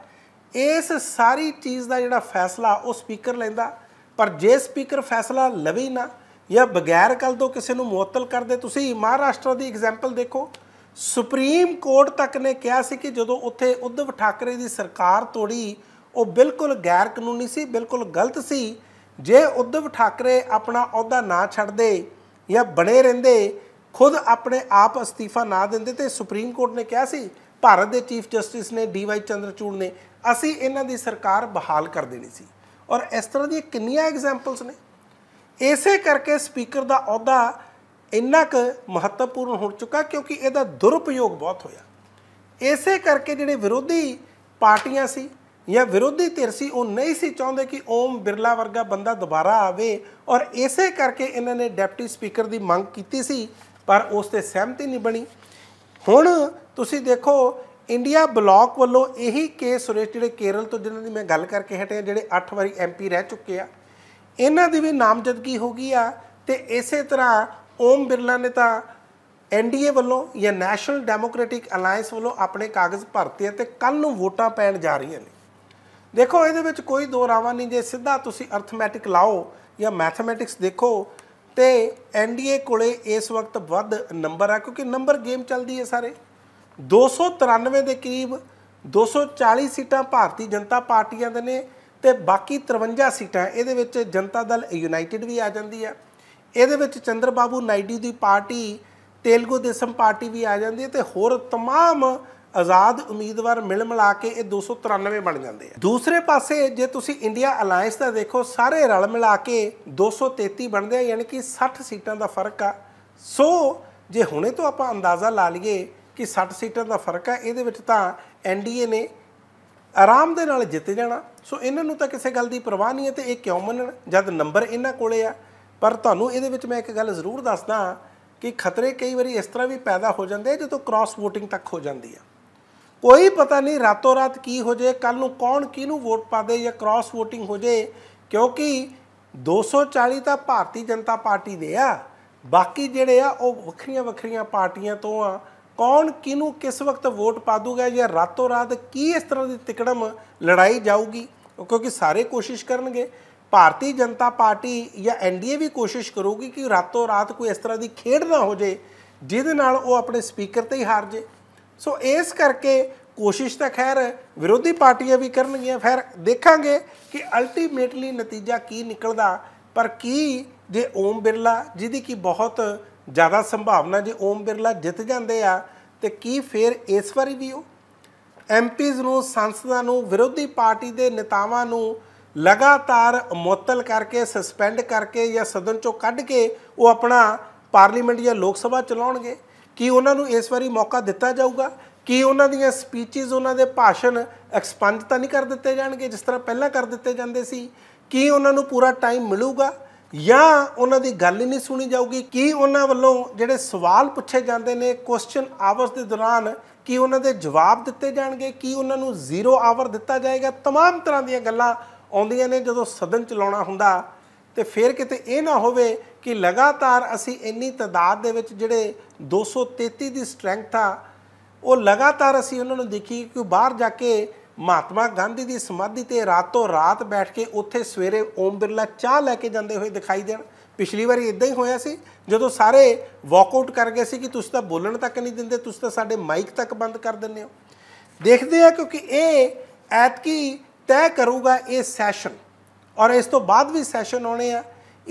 ਇਸ ਸਾਰੀ ਚੀਜ਼ ਦਾ ਜਿਹੜਾ ਫੈਸਲਾ ਉਹ ਸਪੀਕਰ ਲੈਂਦਾ ਪਰ ਜੇ ਸਪੀਕਰ ਫੈਸਲਾ ਲਵੇ ਨਾ ਜਾਂ ਬਗੈਰ ਕਲ ਤੋਂ ਕਿਸੇ ਨੂੰ ਮੁਅੱਤਲ ਕਰ ਦੇ ਤੁਸੀਂ ਮਹਾਰਾਸ਼ਟਰ ਦੀ ਐਗਜ਼ਾਮਪਲ ਦੇਖੋ ਸੁਪਰੀਮ ਕੋਰਟ ਤੱਕ ਨੇ ਕਿਹਾ ਸੀ ਕਿ ਜਦੋਂ ਉੱਥੇ ਉद्धਵ ਠਾਕਰੇ ਦੀ ਸਰਕਾਰ ਤੋੜੀ ਉਹ ਬਿਲਕੁਲ ਗੈਰ ਕਾਨੂੰਨੀ ਸੀ ਬਿਲਕੁਲ ਗਲਤ ਸੀ ਜੇ ਉद्धਵ ਠਾਕਰੇ ਆਪਣਾ ਅਹੁਦਾ ਨਾ ਛੱਡਦੇ ਜਾਂ ਬਣੇ ਰਹਿੰਦੇ ਖੁਦ ਆਪਣੇ ਆਪ ਅਸਤੀਫਾ ਨਾ ਦਿੰਦੇ ਤੇ ਸੁਪਰੀਮ ਕੋਰਟ ਨੇ ਕਿਹਾ ਸੀ ਭਾਰਤ ਦੇ ਚੀਫ ਜਸਟਿਸ ਨੇ ਡੀ ਵਾਈ ਚੰਦਰਚੂੜ ਨੇ ਅਸੀਂ ਇਹਨਾਂ ਦੀ ਸਰਕਾਰ ਬਹਾਲ ਕਰ ਦੇਣੀ ਸੀ ਔਰ ਇਸ ਤਰ੍ਹਾਂ ਦੀਆਂ ਕਿੰਨੀਆਂ ਐਗਜ਼ਾਮਪਲਸ ਨੇ ਇਸੇ ਕਰਕੇ ਸਪੀਕਰ ਦਾ ਅਹੁਦਾ ਇੰਨਾ ਕੁ ਮਹੱਤਵਪੂਰਨ ਹੋ ਚੁੱਕਾ ਕਿਉਂਕਿ ਇਹਦਾ ਦੁਰਉਪਯੋਗ ਬਹੁਤ ਹੋਇਆ ਇਸੇ ਕਰਕੇ ਜਿਹੜੇ ਵਿਰੋਧੀ ਪਾਰਟੀਆਂ ਸੀ ਜਾਂ ਵਿਰੋਧੀ ਧਿਰ ਸੀ ਉਹ ਨਹੀਂ ਸੀ ਚਾਹੁੰਦੇ ਕਿ ਓਮ ਬਿਰਲਾ ਵਰਗਾ ਬੰਦਾ ਦੁਬਾਰਾ ਆਵੇ ਔਰ ਇਸੇ ਕਰਕੇ ਇਹਨਾਂ ਨੇ ਡੈਪਟੀ ਸਪੀਕਰ ਦੀ ਮੰਗ ਕੀਤੀ ਸੀ ਪਰ ਉਸ ਤੇ ਸਹਿਮਤੀ ਨਹੀਂ ਬਣੀ ਹੁਣ ਤੁਸੀਂ ਦੇਖੋ ਇੰਡੀਆ ਬਲੌਕ ਵੱਲੋਂ ਇਹੀ ਕੇਸ ਹੋਰੇ ਜਿਹੜੇ ਕੇਰਲ ਤੋਂ ਜਿਨ੍ਹਾਂ ਦੀ ਮੈਂ ਗੱਲ ਕਰਕੇ ਹਟਿਆ ਜਿਹੜੇ 8 ਵਾਰੀ ਐਮਪੀ ਰਹਿ ਚੁੱਕੇ ਆ ਇਹਨਾਂ ਦੀ ਵੀ ਨਾਮਜ਼ਦਗੀ ਹੋ ਗਈ ਆ ਤੇ ਇਸੇ ਤਰ੍ਹਾਂ ਓਮ ਬਿਰਲਾ ਨੇ ਤਾਂ ਐਨਡੀਏ ਵੱਲੋਂ ਜਾਂ ਨੈਸ਼ਨਲ ਡੈਮੋਕ੍ਰੈਟਿਕ ਅਲਾਈਅੰਸ ਵੱਲੋਂ ਆਪਣੇ ਕਾਗਜ਼ ਭਰਤੇ ਤੇ ਕੱਲ ਨੂੰ ਵੋਟਾਂ ਪੈਣ ਜਾ ਰਹੀਆਂ ਨੇ ਦੇਖੋ ਇਹਦੇ ਵਿੱਚ ਕੋਈ ਦੋ ਰਾਵਾਂ ਨਹੀਂ ਜੇ ਸਿੱਧਾ ਤੁਸੀਂ ਅਰਥਮੈਟਿਕ ਲਾਓ ਜਾਂ ਮੈਥਮੈਟਿਕਸ ਦੇਖੋ ਤੇ ਐਨਡੀਏ ਕੋਲੇ ਇਸ ਵਕਤ ਵੱਧ ਨੰਬਰ ਆ ਕਿਉਂਕਿ ਨੰਬਰ ਗੇਮ ਚੱਲਦੀ ਹੈ ਸਾਰੇ 293 ਦੇ ਕਰੀਬ 240 ਸੀਟਾਂ ਭਾਰਤੀ ਜਨਤਾ ਪਾਰਟੀਆਂ ਦੇ ਨੇ ਤੇ ਬਾਕੀ 53 ਸੀਟਾਂ ਇਹਦੇ ਵਿੱਚ ਜਨਤਾ ਦਲ ਯੂਨਾਈਟਿਡ ਵੀ ਆ ਜਾਂਦੀ ਆ ਇਹਦੇ ਵਿੱਚ ਚੰਦਰ ਬਾਬੂ ਨਾਇਡੂ ਦੀ ਪਾਰਟੀ ਤੇਲਗੂ ਦੇਸਮ ਪਾਰਟੀ ਵੀ ਆ ਜਾਂਦੀ ਹੈ ਤੇ ਹੋਰ तमाम ਆਜ਼ਾਦ ਉਮੀਦਵਾਰ ਮਿਲ ਮਿਲਾ ਕੇ ਇਹ 293 ਬਣ ਜਾਂਦੇ ਆ ਦੂਸਰੇ ਪਾਸੇ ਜੇ ਤੁਸੀਂ ਇੰਡੀਆ ਅਲਾਈਅੰਸ ਦਾ ਦੇਖੋ ਸਾਰੇ ਰਲ ਮਿਲਾ ਕੇ 233 ਬਣਦੇ ਆ ਯਾਨੀ ਕਿ 60 ਸੀਟਾਂ ਦਾ ਫਰਕ ਆ ਸੋ ਜੇ ਹੁਣੇ ਤੋਂ ਆਪਾਂ ਅੰਦਾਜ਼ਾ ਲਾ ਲਈਏ ਕਿ 60 ਸੀਟਾਂ ਦਾ ਫਰਕ ਆ ਇਹਦੇ ਵਿੱਚ ਤਾਂ ਐਨਡੀਏ ਨੇ ਆਰਾਮ ਦੇ ਨਾਲ ਜਿੱਤ ਜਾਣਾ ਸੋ ਇਹਨਾਂ ਨੂੰ ਤਾਂ ਕਿਸੇ ਗੱਲ ਦੀ ਪਰਵਾਹ ਨਹੀਂ ਹੈ ਤੇ ਇਹ ਕਿਉਂ ਮੰਨਣ ਜਦ ਨੰਬਰ ਇਹਨਾਂ ਕੋਲੇ ਆ ਪਰ ਤੁਹਾਨੂੰ ਇਹਦੇ ਵਿੱਚ ਮੈਂ ਇੱਕ ਗੱਲ ਜ਼ਰੂਰ ਦੱਸਦਾ ਕਿ ਖਤਰੇ ਕਈ ਵਾਰੀ ਇਸ ਤਰ੍ਹਾਂ ਵੀ ਪੈਦਾ ਹੋ ਜਾਂਦੇ ਜਦੋਂ ਕ੍ਰਾਸ ਵੋਟਿੰਗ ਤੱਕ ਹੋ ਜਾਂਦੀ ਆ ਕੋਈ ਪਤਾ ਨਹੀਂ ਰਾਤੋਂ ਰਾਤ ਕੀ ਹੋ ਜੇ ਕੱਲ ਨੂੰ ਕੌਣ ਕਿਹਨੂੰ ਵੋਟ ਪਾ ਦੇ ਜਾਂ ਕ੍ਰਾਸ VOTING ਹੋ ਜੇ ਕਿਉਂਕਿ 240 ਤਾਂ ਭਾਰਤੀ ਜਨਤਾ ਪਾਰਟੀ ਦੇ ਆ ਬਾਕੀ ਜਿਹੜੇ ਆ ਉਹ ਵੱਖਰੀਆਂ ਵੱਖਰੀਆਂ ਪਾਰਟੀਆਂ ਤੋਂ ਆ ਕੌਣ ਕਿਹਨੂੰ ਕਿਸ ਵਕਤ ਵੋਟ ਪਾ ਦੂਗਾ ਜਾਂ ਰਾਤੋਂ ਰਾਤ ਕੀ ਇਸ ਤਰ੍ਹਾਂ ਦੀ ਤਿਕੜਮ ਲੜਾਈ ਜਾਊਗੀ ਕਿਉਂਕਿ ਸਾਰੇ ਕੋਸ਼ਿਸ਼ ਕਰਨਗੇ ਭਾਰਤੀ ਜਨਤਾ ਪਾਰਟੀ ਜਾਂ ਐਨਡੀਏ ਵੀ ਕੋਸ਼ਿਸ਼ ਕਰੂਗੀ ਕਿ ਰਾਤੋਂ ਰਾਤ ਕੋਈ ਇਸ ਤਰ੍ਹਾਂ ਦੀ ਖੇਡ ਨਾ ਹੋ ਜੇ ਜਿਹਦੇ ਨਾਲ ਉਹ ਆਪਣੇ ਸਪੀਕਰ ਤੇ ਹੀ ਹਾਰ ਜੇ ਸੋ ਇਸ ਕਰਕੇ ਕੋਸ਼ਿਸ਼ ਤਾਂ ਖੈਰ ਵਿਰੋਧੀ ਪਾਰਟੀਆਂ ਵੀ ਕਰਨਗੀਆਂ ਫਿਰ ਦੇਖਾਂਗੇ ਕਿ ਅਲਟੀਮੇਟਲੀ ਨਤੀਜਾ ਕੀ ਨਿਕਲਦਾ ਪਰ ਕੀ ਜੇ ਓਮ ਬਿਰਲਾ ਜਿਹਦੀ ਕੀ ਬਹੁਤ ਜ਼ਿਆਦਾ ਸੰਭਾਵਨਾ ਜੇ ਓਮ ਬਿਰਲਾ ਜਿੱਤ ਜਾਂਦੇ ਆ ਤੇ ਕੀ ਫਿਰ ਇਸ ਵਾਰੀ ਵੀ ਉਹ ਐਮਪੀਜ਼ ਨੂੰ ਸੰਸਦਾਂ ਨੂੰ ਵਿਰੋਧੀ ਪਾਰਟੀ ਦੇ ਨੇਤਾਵਾਂ ਨੂੰ ਲਗਾਤਾਰ ਮੁਅਤਲ ਕਰਕੇ ਸਸਪੈਂਡ ਕਰਕੇ ਜਾਂ ਸਦਨ ਚੋਂ ਕੱਢ ਕੇ ਉਹ ਆਪਣਾ ਪਾਰਲੀਮੈਂਟ ਜਾਂ ਲੋਕ ਸਭਾ ਚਲਾਉਣਗੇ ਕੀ ਉਹਨਾਂ ਨੂੰ ਇਸ ਵਾਰੀ ਮੌਕਾ ਦਿੱਤਾ ਜਾਊਗਾ ਕੀ ਉਹਨਾਂ ਦੀਆਂ ਸਪੀਚਸ ਉਹਨਾਂ ਦੇ ਭਾਸ਼ਣ ਐਕਸਪੈਂਡ ਤਾਂ ਨਹੀਂ ਕਰ ਦਿੱਤੇ ਜਾਣਗੇ ਜਿਸ ਤਰ੍ਹਾਂ ਪਹਿਲਾਂ ਕਰ ਦਿੱਤੇ ਜਾਂਦੇ ਸੀ ਕੀ ਉਹਨਾਂ ਨੂੰ ਪੂਰਾ ਟਾਈਮ ਮਿਲੂਗਾ ਜਾਂ ਉਹਨਾਂ ਦੀ ਗੱਲ ਹੀ ਨਹੀਂ ਸੁਣੀ ਜਾਊਗੀ ਕੀ ਉਹਨਾਂ ਵੱਲੋਂ ਜਿਹੜੇ ਸਵਾਲ ਪੁੱਛੇ ਜਾਂਦੇ ਨੇ ਕੁਐਸਚਨ ਆਵਰਸ ਦੇ ਦੌਰਾਨ ਕੀ ਉਹਨਾਂ ਦੇ ਜਵਾਬ ਦਿੱਤੇ ਜਾਣਗੇ ਕੀ ਉਹਨਾਂ ਨੂੰ ਜ਼ੀਰੋ ਆਵਰ ਦਿੱਤਾ ਜਾਏਗਾ तमाम ਤਰ੍ਹਾਂ ਦੀਆਂ ਗੱਲਾਂ ਆਉਂਦੀਆਂ ਨੇ ਜਦੋਂ ਸਦਨ ਚਲਾਉਣਾ ਹੁੰਦਾ ਤੇ ਫਿਰ ਕਿਤੇ ਇਹ ਨਾ ਹੋਵੇ ਕਿ ਲਗਾਤਾਰ ਅਸੀਂ ਇੰਨੀ ਤਦਾਦ ਦੇ ਵਿੱਚ ਜਿਹੜੇ 233 ਦੀ ਸਟਰੈਂਥ ਆ ਉਹ ਲਗਾਤਾਰ ਅਸੀਂ ਉਹਨਾਂ ਨੂੰ ਦੇਖੀ ਕਿ ਬਾਹਰ ਜਾ ਕੇ ਮਹਾਤਮਾ ਗਾਂਧੀ ਦੀ ਸਮਾਧੀ ਤੇ ਰਾਤੋਂ ਰਾਤ ਬੈਠ ਕੇ ਉੱਥੇ ਸਵੇਰੇ ਓਮ ਬਿਰਲਾ ਚਾਹ ਲੈ ਕੇ ਜਾਂਦੇ ਹੋਏ ਦਿਖਾਈ ਦੇਣ ਪਿਛਲੀ ਵਾਰੀ ਇਦਾਂ ਹੀ ਹੋਇਆ ਸੀ ਜਦੋਂ ਸਾਰੇ ਵਾਕ ਆਊਟ ਕਰ ਗਏ ਸੀ ਕਿ ਤੁਸੀਂ ਤਾਂ ਬੋਲਣ ਤੱਕ ਨਹੀਂ ਦਿੰਦੇ ਤੁਸੀਂ ਤਾਂ ਸਾਡੇ ਮਾਈਕ ਤੱਕ ਬੰਦ ਕਰ ਦਿੰਦੇ ਹੋ ਦੇਖਦੇ ਆ ਕਿਉਂਕਿ ਇਹ ਐਤਕੀ ਤੈਅ ਕਰੂਗਾ ਇਹ ਸੈਸ਼ਨ ਔਰ ਇਸ ਤੋਂ ਬਾਅਦ ਵੀ ਸੈਸ਼ਨ ਹੋਣੇ ਆ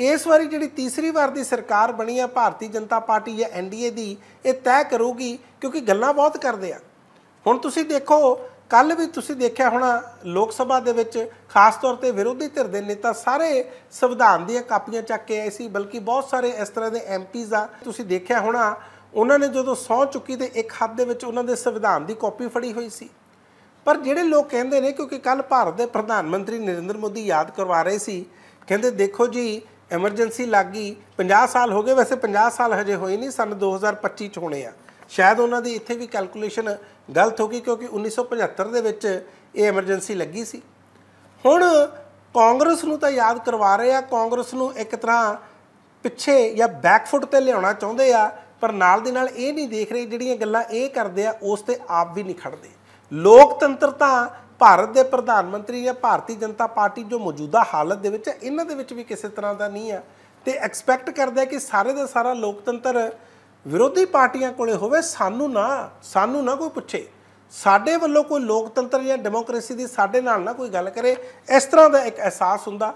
ਇਸ ਵਾਰੀ ਜਿਹੜੀ ਤੀਸਰੀ ਵਾਰ ਦੀ ਸਰਕਾਰ ਬਣੀ ਆ ਭਾਰਤੀ ਜਨਤਾ ਪਾਰਟੀ ਜਾਂ ਐਨਡੀਏ ਦੀ ਇਹ ਤੈਅ ਕਰੂਗੀ ਕਿਉਂਕਿ ਗੱਲਾਂ ਬਹੁਤ ਕਰਦੇ ਆ ਹੁਣ ਤੁਸੀਂ ਦੇਖੋ ਕੱਲ ਵੀ ਤੁਸੀਂ ਦੇਖਿਆ ਹੋਣਾ ਲੋਕ ਸਭਾ ਦੇ ਵਿੱਚ ਖਾਸ ਤੌਰ ਤੇ ਵਿਰੋਧੀ ਧਿਰ ਦੇ ਨੇਤਾ ਸਾਰੇ ਸੰਵਿਧਾਨ ਦੀਆਂ ਕਾਪੀਆਂ ਚੱਕ ਕੇ ਆਏ ਸੀ ਬਲਕਿ ਬਹੁਤ ਸਾਰੇ ਇਸ ਤਰ੍ਹਾਂ ਦੇ ਐਮਪੀਜ਼ ਆ ਤੁਸੀਂ ਦੇਖਿਆ ਹੋਣਾ ਉਹਨਾਂ ਨੇ ਜਦੋਂ ਸੌ ਚੁੱਕੀ ਤੇ ਇੱਕ ਹੱਥ ਦੇ ਵਿੱਚ ਉਹਨਾਂ ਦੇ ਸੰਵਿਧਾਨ ਦੀ ਕਾਪੀ ਫੜੀ ਹੋਈ ਸੀ ਪਰ ਜਿਹੜੇ ਲੋਕ ਕਹਿੰਦੇ ਨੇ ਕਿਉਂਕਿ ਕੱਲ ਭਾਰਤ ਦੇ ਪ੍ਰਧਾਨ ਮੰਤਰੀ ਨਰਿੰਦਰ ਮੋਦੀ ਯਾਦ ਕਰਵਾ ਰਹੇ ਸੀ ਕਹਿੰਦੇ ਦੇਖੋ ਜੀ ਐਮਰਜੈਂਸੀ ਲੱਗ ਗਈ 50 ਸਾਲ ਹੋ ਗਏ ਵੈਸੇ 50 ਸਾਲ ਹਜੇ ਹੋਏ ਨਹੀਂ ਸਨ 2025 ਚ ਹੋਣੇ ਆ ਸ਼ਾਇਦ ਉਹਨਾਂ ਦੀ ਇੱਥੇ ਵੀ ਕੈਲਕੂਲੇਸ਼ਨ ਗਲਤ ਹੋ ਗਈ ਕਿਉਂਕਿ 1975 ਦੇ ਵਿੱਚ ਇਹ ਐਮਰਜੈਂਸੀ ਲੱਗੀ ਸੀ ਹੁਣ ਕਾਂਗਰਸ ਨੂੰ ਤਾਂ ਯਾਦ ਕਰਵਾ ਰਹੇ ਆ ਕਾਂਗਰਸ ਨੂੰ ਇੱਕ ਤਰ੍ਹਾਂ ਪਿੱਛੇ ਜਾਂ ਬੈਕਫੁੱਟ ਤੇ ਲਿਆਉਣਾ ਚਾਹੁੰਦੇ ਆ ਪਰ ਨਾਲ ਦੇ ਨਾਲ ਇਹ ਨਹੀਂ ਦੇਖ ਰਹੇ ਜਿਹੜੀਆਂ ਗੱਲਾਂ ਇਹ ਕਰਦੇ ਆ ਉਸ ਤੇ ਆਪ ਵੀ ਨਹੀਂ ਖੜਦੇ ਲੋਕਤੰਤਰਤਾ ਭਾਰਤ ਦੇ ਪ੍ਰਧਾਨ ਮੰਤਰੀ ਜਾਂ ਭਾਰਤੀ ਜਨਤਾ ਪਾਰਟੀ ਜੋ ਮੌਜੂਦਾ ਹਾਲਤ ਦੇ ਵਿੱਚ ਇਹਨਾਂ ਦੇ ਵਿੱਚ ਵੀ ਕਿਸੇ ਤਰ੍ਹਾਂ ਦਾ ਨਹੀਂ ਹੈ ਤੇ ਐਕਸਪੈਕਟ ਕਰਦਾ ਕਿ ਸਾਰੇ ਦਾ ਸਾਰਾ ਲੋਕਤੰਤਰ ਵਿਰੋਧੀ ਪਾਰਟੀਆਂ ਕੋਲੇ ਹੋਵੇ ਸਾਨੂੰ ਨਾ ਸਾਨੂੰ ਨਾ ਕੋਈ ਪੁੱਛੇ ਸਾਡੇ ਵੱਲੋਂ ਕੋਈ ਲੋਕਤੰਤਰ ਜਾਂ ਡੈਮੋਕ੍ਰੇਸੀ ਦੀ ਸਾਡੇ ਨਾਲ ਨਾ ਕੋਈ ਗੱਲ ਕਰੇ ਇਸ ਤਰ੍ਹਾਂ ਦਾ ਇੱਕ ਅਹਿਸਾਸ ਹੁੰਦਾ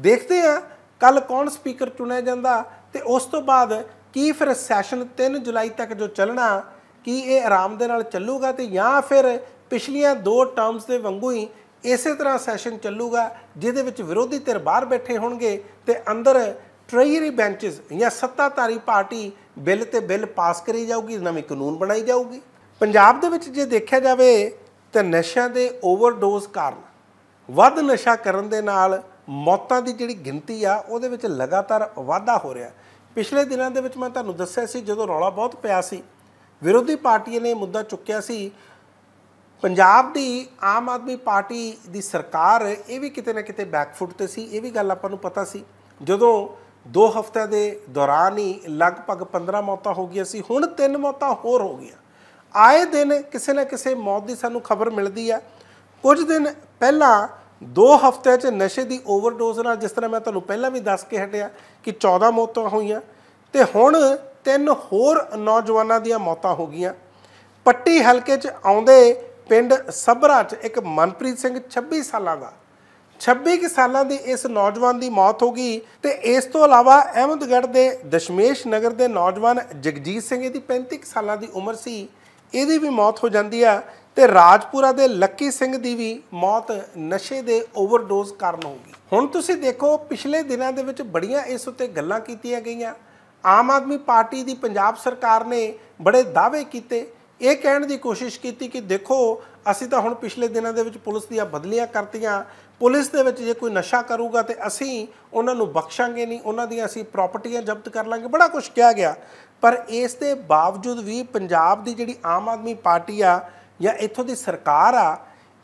ਦੇਖਦੇ ਆ ਕੱਲ ਕੌਣ ਸਪੀਕਰ ਚੁਣਿਆ ਜਾਂਦਾ ਤੇ ਉਸ ਤੋਂ ਬਾਅਦ ਕੀ ਫਿਰ ਸੈਸ਼ਨ 3 ਜੁਲਾਈ ਤੱਕ ਜੋ ਚੱਲਣਾ ਕੀ ਇਹ ਆਰਾਮ ਦੇ ਨਾਲ ਚੱਲੂਗਾ ਤੇ ਜਾਂ ਫਿਰ ਪਿਛਲੀਆਂ ਦੋ ਟਰਮਸ ਦੇ ਵਾਂਗੂ ਹੀ ਇਸੇ ਤਰ੍ਹਾਂ ਸੈਸ਼ਨ ਚੱਲੂਗਾ ਜਿਹਦੇ ਵਿੱਚ ਵਿਰੋਧੀ ਧਿਰ ਬਾਹਰ ਬੈਠੇ ਹੋਣਗੇ ਤੇ ਅੰਦਰ ਟ੍ਰੇਜਰੀ ਬੈਂਚਸ ਜਾਂ ਸੱਤਾਧਾਰੀ ਪਾਰਟੀ ਬਿੱਲ ਤੇ ਬਿੱਲ ਪਾਸ ਕਰੀ ਜਾਊਗੀ ਨਵੇਂ ਕਾਨੂੰਨ ਬਣਾਈ ਜਾਊਗੀ ਪੰਜਾਬ ਦੇ ਵਿੱਚ ਜੇ ਦੇਖਿਆ ਜਾਵੇ ਤਾਂ ਨਸ਼ਿਆਂ ਦੇ ਓਵਰਡੋਜ਼ ਕਾਰਨ ਵੱਧ ਨਸ਼ਾ ਕਰਨ ਦੇ ਨਾਲ ਮੌਤਾਂ ਦੀ ਜਿਹੜੀ ਗਿਣਤੀ ਆ ਉਹਦੇ ਵਿੱਚ ਲਗਾਤਾਰ ਵਾਧਾ ਹੋ ਰਿਹਾ ਪਿਛਲੇ ਦਿਨਾਂ ਦੇ ਵਿੱਚ ਮੈਂ ਤੁਹਾਨੂੰ ਦੱਸਿਆ ਸੀ ਜਦੋਂ ਰੌਲਾ ਬਹੁਤ ਪਿਆ ਸੀ ਵਿਰੋਧੀ ਪਾਰਟੀਆਂ ਨੇ ਮੁੱਦਾ ਚੁੱਕਿਆ ਸੀ ਪੰਜਾਬ ਦੀ ਆਮ ਆਦਮੀ ਪਾਰਟੀ ਦੀ ਸਰਕਾਰ ਇਹ ਵੀ ਕਿਤੇ ਨਾ ਕਿਤੇ ਬੈਕਫੁੱਟ ਤੇ ਸੀ ਇਹ ਵੀ ਗੱਲ ਆਪਾਂ ਨੂੰ ਪਤਾ ਸੀ ਜਦੋਂ 2 ਹਫ਼ਤਿਆਂ ਦੇ ਦੌਰਾਨ ਹੀ ਲਗਭਗ 15 ਮੌਤਾਂ ਹੋ ਗਈਆਂ ਸੀ ਹੁਣ 3 ਮੌਤਾਂ ਹੋਰ ਹੋ ਗਈਆਂ ਆਏ ਦਿਨ ਕਿਸੇ ਨਾ ਕਿਸੇ ਮੌਤ ਦੀ ਸਾਨੂੰ ਖਬਰ ਮਿਲਦੀ ਆ ਕੁਝ ਦਿਨ ਪਹਿਲਾਂ 2 ਹਫ਼ਤੇ 'ਚ ਨਸ਼ੇ ਦੀ ਓਵਰਡੋਜ਼ ਨਾਲ ਜਿਸ ਤਰ੍ਹਾਂ ਮੈਂ ਤੁਹਾਨੂੰ ਪਹਿਲਾਂ ਵੀ ਦੱਸ ਕੇ ਹਟਿਆ ਕਿ 14 ਮੌਤਾਂ ਹੋਈਆਂ ਤੇ ਹੁਣ ਤਿੰਨ ਹੋਰ ਨੌਜਵਾਨਾਂ ਦੀਆਂ ਮੌਤਾਂ ਹੋ ਗਈਆਂ ਪੱਟੀ ਹਲਕੇ 'ਚ ਆਉਂਦੇ ਪਿੰਡ ਸਬਰਾ 'ਚ ਇੱਕ ਮਨਪ੍ਰੀਤ ਸਿੰਘ 26 ਸਾਲਾਂ ਦਾ 26 ਕਿ ਸਾਲਾਂ ਦੇ ਇਸ ਨੌਜਵਾਨ ਦੀ ਮੌਤ ਹੋ ਗਈ ਤੇ ਇਸ ਤੋਂ ਇਲਾਵਾ ਅਹਿਮਦਗੜ੍ਹ ਦੇ ਦਸ਼ਮੇਸ਼ ਨਗਰ ਦੇ ਨੌਜਵਾਨ ਜਗਜੀਤ ਸਿੰਘ ਦੀ 35 ਸਾਲਾਂ ਦੀ ਉਮਰ ਸੀ ਇਹਦੀ ਵੀ ਮੌਤ ਹੋ ਜਾਂਦੀ ਆ ਤੇ ਰਾਜਪੁਰਾ ਦੇ ਲੱਕੀ ਸਿੰਘ ਦੀ ਵੀ ਮੌਤ ਨਸ਼ੇ ਦੇ ਓਵਰਡੋਜ਼ ਕਾਰਨ ਹੋ ਗਈ ਹੁਣ ਤੁਸੀਂ ਦੇਖੋ ਪਿਛਲੇ ਦਿਨਾਂ ਦੇ ਵਿੱਚ ਬੜੀਆਂ ਇਸ ਉੱਤੇ ਗੱਲਾਂ ਕੀਤੀਆਂ ਗਈਆਂ ਆਮ ਆਦਮੀ ਪਾਰਟੀ ਦੀ ਪੰਜਾਬ ਸਰਕਾਰ ਨੇ ਬੜੇ ਦਾਅਵੇ ਕੀਤੇ ਇਹ ਕਹਿਣ ਦੀ ਕੋਸ਼ਿਸ਼ ਕੀਤੀ ਕਿ ਦੇਖੋ ਅਸੀਂ ਤਾਂ ਹੁਣ ਪਿਛਲੇ ਦਿਨਾਂ ਦੇ ਵਿੱਚ ਪੁਲਿਸ ਦੀਆਂ ਬਦਲੀਆਂ ਕਰਤੀਆਂ ਪੁਲਿਸ ਦੇ ਵਿੱਚ ਜੇ ਕੋਈ ਨਸ਼ਾ ਕਰੂਗਾ ਤੇ ਅਸੀਂ ਉਹਨਾਂ ਨੂੰ ਬਖਸ਼ਾਂਗੇ ਨਹੀਂ ਉਹਨਾਂ ਦੀਆਂ ਅਸੀਂ ਪ੍ਰਾਪਰਟੀਆਂ ਜ਼ਬਤ ਕਰ ਲਾਂਗੇ ਬੜਾ ਕੁਝ ਕਿਹਾ ਗਿਆ ਪਰ ਇਸ ਦੇ ਬਾਵਜੂਦ ਵੀ ਪੰਜਾਬ ਦੀ ਜਿਹੜੀ ਆਮ ਆਦਮੀ ਪਾਰਟੀ ਆ ਜਾਂ ਇੱਥੋਂ ਦੀ ਸਰਕਾਰ ਆ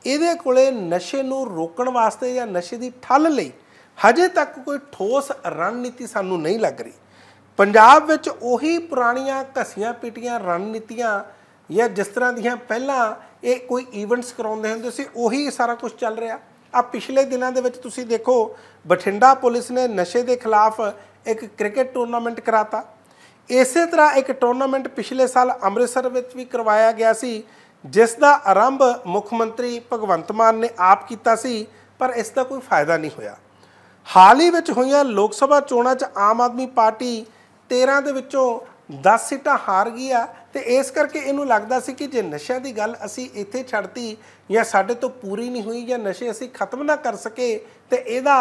ਇਹਦੇ ਕੋਲੇ ਨਸ਼ੇ ਨੂੰ ਰੋਕਣ ਵਾਸਤੇ ਜਾਂ ਨਸ਼ੇ ਦੀ ਠੱਲ ਲਈ ਹਜੇ ਤੱਕ ਕੋਈ ਠੋਸ ਰਣਨੀਤੀ ਸਾਨੂੰ ਨਹੀਂ ਲੱਗ ਰਹੀ ਪੰਜਾਬ ਵਿੱਚ ਉਹੀ ਪੁਰਾਣੀਆਂ ਘਸੀਆਂ ਪੀਟੀਆਂ ਰਣਨੀਤੀਆਂ ਜਾਂ ਜਿਸ ਤਰ੍ਹਾਂ ਦੀਆਂ ਪਹਿਲਾਂ ਇਹ ਕੋਈ ਇਵੈਂਟਸ ਕਰਾਉਂਦੇ ਹੁੰਦੇ ਸੀ ਉਹੀ ਸਾਰਾ ਕੁਝ ਚੱਲ ਰਿਹਾ ਆ ਪਿਛਲੇ ਦਿਨਾਂ ਦੇ ਵਿੱਚ ਤੁਸੀਂ ਦੇਖੋ ਬਠਿੰਡਾ ਪੁਲਿਸ ਨੇ ਨਸ਼ੇ ਦੇ ਖਿਲਾਫ ਇੱਕ ਕ੍ਰਿਕਟ ਟੂਰਨਾਮੈਂਟ ਕਰਾਤਾ ਇਸੇ ਤਰ੍ਹਾਂ ਇੱਕ ਟੂਰਨਾਮੈਂਟ ਪਿਛਲੇ ਸਾਲ ਅੰਮ੍ਰਿਤਸਰ ਵਿੱਚ ਵੀ ਕਰਵਾਇਆ ਗਿਆ ਸੀ ਜਿਸ ਦਾ ਆਰੰਭ ਮੁੱਖ ਮੰਤਰੀ ਭਗਵੰਤ ਮਾਨ ਨੇ ਆਪ ਕੀਤਾ ਸੀ ਪਰ ਇਸ ਦਾ ਕੋਈ ਫਾਇਦਾ ਨਹੀਂ ਹੋਇਆ ਹਾਲ ਹੀ ਵਿੱਚ ਹੋਈਆਂ ਲੋਕ ਸਭਾ ਚੋਣਾਂ 'ਚ ਆਮ ਆਦਮੀ ਪਾਰਟੀ 13 ਦੇ ਵਿੱਚੋਂ 10 ਸੀਟਾਂ ਹਾਰ ਗਿਆ ਤੇ ਇਸ ਕਰਕੇ ਇਹਨੂੰ ਲੱਗਦਾ ਸੀ ਕਿ ਜੇ ਨਸ਼ਿਆਂ ਦੀ ਗੱਲ ਅਸੀਂ ਇੱਥੇ ਛੱਡਤੀ ਜਾਂ ਸਾਡੇ ਤੋਂ ਪੂਰੀ ਨਹੀਂ ਹੋਈ ਜਾਂ ਨਸ਼ੇ ਅਸੀਂ ਖਤਮ ਨਾ ਕਰ ਸਕੇ ਤੇ ਇਹਦਾ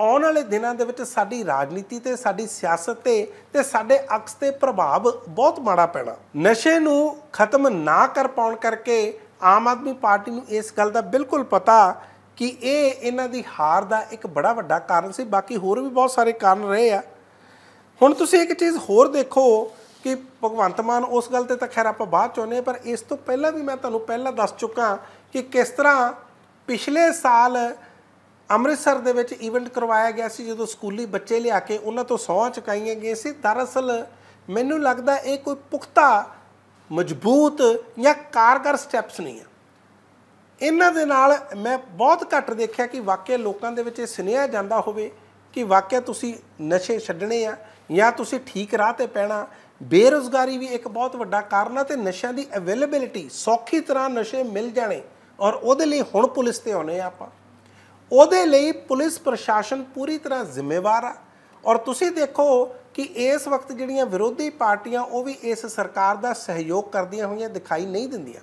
ਆਉਣ ਵਾਲੇ ਦਿਨਾਂ ਦੇ ਵਿੱਚ ਸਾਡੀ ਰਾਜਨੀਤੀ ਤੇ ਸਾਡੀ ਸਿਆਸਤ ਤੇ ਤੇ ਸਾਡੇ ਅਕਸ ਤੇ ਪ੍ਰਭਾਵ ਬਹੁਤ ਮਾੜਾ ਪੈਣਾ ਨਸ਼ੇ ਨੂੰ ਖਤਮ ਨਾ ਕਰ ਪਾਉਣ ਕਰਕੇ ਆਮ ਆਦਮੀ ਪਾਰਟੀ ਨੂੰ ਇਸ ਗੱਲ ਦਾ ਬਿਲਕੁਲ ਪਤਾ ਕਿ ਇਹ ਇਹਨਾਂ ਦੀ ਹਾਰ ਦਾ ਇੱਕ ਬੜਾ ਵੱਡਾ ਕਾਰਨ ਸੀ ਬਾਕੀ ਹੋਰ ਵੀ ਬਹੁਤ ਸਾਰੇ ਕਾਰਨ ਰਹੇ ਆ ਹੁਣ ਤੁਸੀਂ ਇੱਕ ਚੀਜ਼ ਹੋਰ ਦੇਖੋ ਕਿ ਭਗਵੰਤ ਮਾਨ ਉਸ ਗੱਲ ਤੇ ਤਾਂ ਖੈਰ ਆਪਾਂ ਬਾਅਦ ਚ ਆਉਨੇ ਪਰ ਇਸ ਤੋਂ ਪਹਿਲਾਂ ਵੀ ਮੈਂ ਤੁਹਾਨੂੰ ਪਹਿਲਾਂ ਦੱਸ ਚੁੱਕਾ ਕਿ ਕਿਸ ਤਰ੍ਹਾਂ ਪਿਛਲੇ ਸਾਲ ਅੰਮ੍ਰਿਤਸਰ ਦੇ ਵਿੱਚ ਇਵੈਂਟ ਕਰਵਾਇਆ ਗਿਆ ਸੀ ਜਦੋਂ ਸਕੂਲੀ ਬੱਚੇ ਲਿਆ ਕੇ ਉਹਨਾਂ ਤੋਂ ਸੌਂ ਚੁਕਾਈਆਂ ਗਈਆਂ ਸੀ ਦਰਅਸਲ ਮੈਨੂੰ ਲੱਗਦਾ ਇਹ ਕੋਈ ਪੁਖਤਾ ਮਜ਼ਬੂਤ ਜਾਂ ਕਾਰਗਰ ਸਟੈਪਸ ਨਹੀਂ ਆ ਇਹਨਾਂ ਦੇ ਨਾਲ ਮੈਂ ਬਹੁਤ ਘੱਟ ਦੇਖਿਆ ਕਿ ਵਾਕਿਆ ਲੋਕਾਂ ਦੇ ਵਿੱਚ ਇਹ ਸੁਨੇਹਾ ਜਾਂਦਾ ਹੋਵੇ ਕਿ ਵਾਕਿਆ ਤੁਸੀਂ ਨਸ਼ੇ ਛੱਡਣੇ ਆ ਜਾਂ ਤੁਸੀਂ ਠੀਕ ਰਾਹ ਤੇ ਪੈਣਾ ਬੇਰੋਜ਼ਗਾਰੀ ਵੀ ਇੱਕ ਬਹੁਤ ਵੱਡਾ ਕਾਰਨ ਹੈ ਤੇ ਨਸ਼ਿਆਂ ਦੀ ਅਵੇਲੇਬਿਲਿਟੀ ਸੌਖੀ ਤਰ੍ਹਾਂ ਨਸ਼ੇ ਮਿਲ ਜਾਣੇ ਔਰ ਉਹਦੇ ਲਈ ਹੁਣ ਪੁਲਿਸ ਤੇ ਆਉਣੇ ਆ ਆਪਾਂ ਉਹਦੇ ਲਈ ਪੁਲਿਸ ਪ੍ਰਸ਼ਾਸਨ ਪੂਰੀ ਤਰ੍ਹਾਂ ਜ਼ਿੰਮੇਵਾਰ ਆ ਔਰ ਤੁਸੀਂ ਦੇਖੋ ਕਿ ਇਸ ਵਕਤ ਜਿਹੜੀਆਂ ਵਿਰੋਧੀ ਪਾਰਟੀਆਂ ਉਹ ਵੀ ਇਸ ਸਰਕਾਰ ਦਾ ਸਹਿਯੋਗ ਕਰਦੀਆਂ ਹੋਈਆਂ ਦਿਖਾਈ ਨਹੀਂ ਦਿੰਦੀਆਂ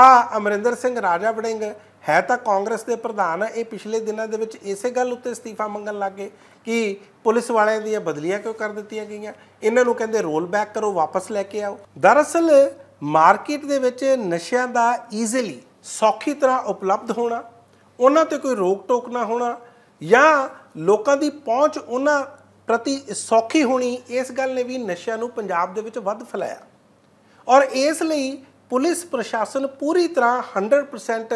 ਆ ਅਮਰਿੰਦਰ ਸਿੰਘ ਰਾਜਾ ਵੜਿੰਗ ਹੈ ਤਾਂ ਕਾਂਗਰਸ ਦੇ ਪ੍ਰਧਾਨ ਇਹ ਪਿਛਲੇ ਦਿਨਾਂ ਦੇ ਵਿੱਚ ਇਸੇ ਗੱਲ ਉੱਤੇ ਅਸਤੀਫਾ ਮੰਗਣ ਲੱਗੇ ਕਿ ਪੁਲਿਸ ਵਾਲਿਆਂ ਦੀਆਂ ਬਦਲੀਆਂ ਕਿਉਂ ਕਰ ਦਿੱਤੀਆਂ ਗਈਆਂ ਇਹਨਾਂ ਨੂੰ ਕਹਿੰਦੇ ਰੋਲ ਬੈਕ ਕਰੋ ਵਾਪਸ ਲੈ ਕੇ ਆਓ ਦਰਅਸਲ ਮਾਰਕੀਟ ਦੇ ਵਿੱਚ ਨਸ਼ਿਆਂ ਦਾ ਈਜ਼ੀਲੀ ਸੌਖੀ ਤਰ੍ਹਾਂ ਉਪਲਬਧ ਹੋਣਾ ਉਹਨਾਂ ਤੇ ਕੋਈ ਰੋਕ ਟੋਕ ਨਾ ਹੋਣਾ ਜਾਂ ਲੋਕਾਂ ਦੀ ਪਹੁੰਚ ਉਹਨਾਂ ਪ੍ਰਤੀ ਸੌਖੀ ਹੋਣੀ ਇਸ ਗੱਲ ਨੇ ਵੀ ਨਸ਼ਿਆਂ ਨੂੰ ਪੰਜਾਬ ਦੇ ਵਿੱਚ ਵੱਧ ਫੈਲਾਇਆ ਔਰ ਇਸ ਲਈ ਪੁਲਿਸ ਪ੍ਰਸ਼ਾਸਨ ਪੂਰੀ ਤਰ੍ਹਾਂ 100%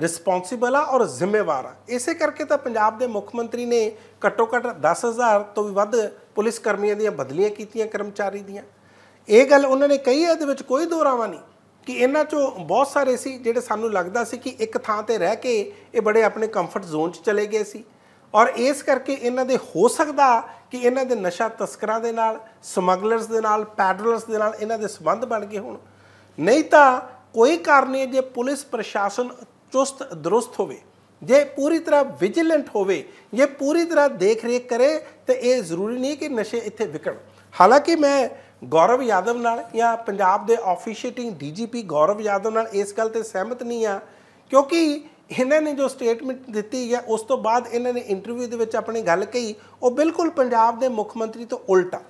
ਰਿਸਪੌਂਸੀਬਲ ਆ ਔਰ ਜ਼ਿੰਮੇਵਾਰ ਆ ਇਸੇ ਕਰਕੇ ਤਾਂ ਪੰਜਾਬ ਦੇ ਮੁੱਖ ਮੰਤਰੀ ਨੇ ਘੱਟੋ ਘੱਟ 10000 ਤੋਂ ਵੀ ਵੱਧ ਪੁਲਿਸ ਕਰਮੀਆਂ ਦੀਆਂ ਬਦਲੀਆਂ ਕੀਤੀਆਂ ਕਰਮਚਾਰੀ ਦੀਆਂ ਇਹ ਗੱਲ ਉਹਨਾਂ ਨੇ ਕਹੀ ਹੈ ਇਹਦੇ ਵਿੱਚ ਕੋਈ ਦੋਰਾਵਾ ਨਹੀਂ ਕਿ ਇਹਨਾਂ ਚੋਂ ਬਹੁਤ ਸਾਰੇ ਸੀ ਜਿਹੜੇ ਸਾਨੂੰ ਲੱਗਦਾ ਸੀ ਕਿ ਇੱਕ ਥਾਂ ਤੇ ਰਹਿ ਕੇ ਇਹ ਬੜੇ ਆਪਣੇ ਕੰਫਰਟ ਜ਼ੋਨ 'ਚ ਚਲੇ ਗਏ ਸੀ ਔਰ ਇਸ ਕਰਕੇ ਇਹਨਾਂ ਦੇ ਹੋ ਸਕਦਾ ਕਿ ਇਹਨਾਂ ਦੇ ਨਸ਼ਾ ਤਸਕਰਾਂ ਦੇ ਨਾਲ ਸਮਗਲਰਸ ਦੇ ਨਾਲ ਪੈਡਲਰਸ ਦੇ ਨਾਲ ਇਹਨਾਂ ਦੇ ਸਬੰਧ ਬਣ ਗਏ ਹੋਣ ਨਹੀਂ ਤਾਂ ਕੋਈ ਕਾਰਨ ਨਹੀਂ ਜੇ ਪੁਲਿਸ ਪ੍ਰਸ਼ਾਸਨ ਚੁਸਤ ਦਰੁਸਤ ਹੋਵੇ ਜੇ ਪੂਰੀ ਤਰ੍ਹਾਂ ਵਿਜੀਲੈਂਟ ਹੋਵੇ ਜੇ ਪੂਰੀ ਤਰ੍ਹਾਂ ਦੇਖ ਰੇਖ ਕਰੇ ਤੇ ਇਹ ਜ਼ਰੂਰੀ ਨਹੀਂ ਕਿ ਨਸ਼ੇ ਇੱਥੇ ਵਿਕਣ ਹਾਲਾਂਕਿ ਮੈਂ ਗੌਰਵ ਯਾਦਵ ਨਾਲ ਜਾਂ ਪੰਜਾਬ ਦੇ ਆਫੀਸ਼ੀਏਟਿੰਗ ਡੀਜੀਪੀ ਗੌਰਵ ਯਾਦਵ ਨਾਲ ਇਸ ਗੱਲ ਤੇ ਸਹਿਮਤ ਨਹੀਂ ਆ ਕਿਉਂਕਿ ਇਹਨਾਂ ਨੇ ਜੋ ਸਟੇਟਮੈਂਟ ਦਿੱਤੀ ਜਾਂ ਉਸ ਤੋਂ ਬਾਅਦ ਇਹਨਾਂ ਨੇ ਇੰਟਰਵਿਊ ਦੇ ਵਿੱਚ ਆਪਣੀ ਗੱਲ ਕਹੀ ਉਹ ਬਿਲਕੁਲ ਪੰਜਾਬ ਦੇ ਮੁੱਖ ਮੰਤਰੀ ਤੋਂ ਉਲਟਾ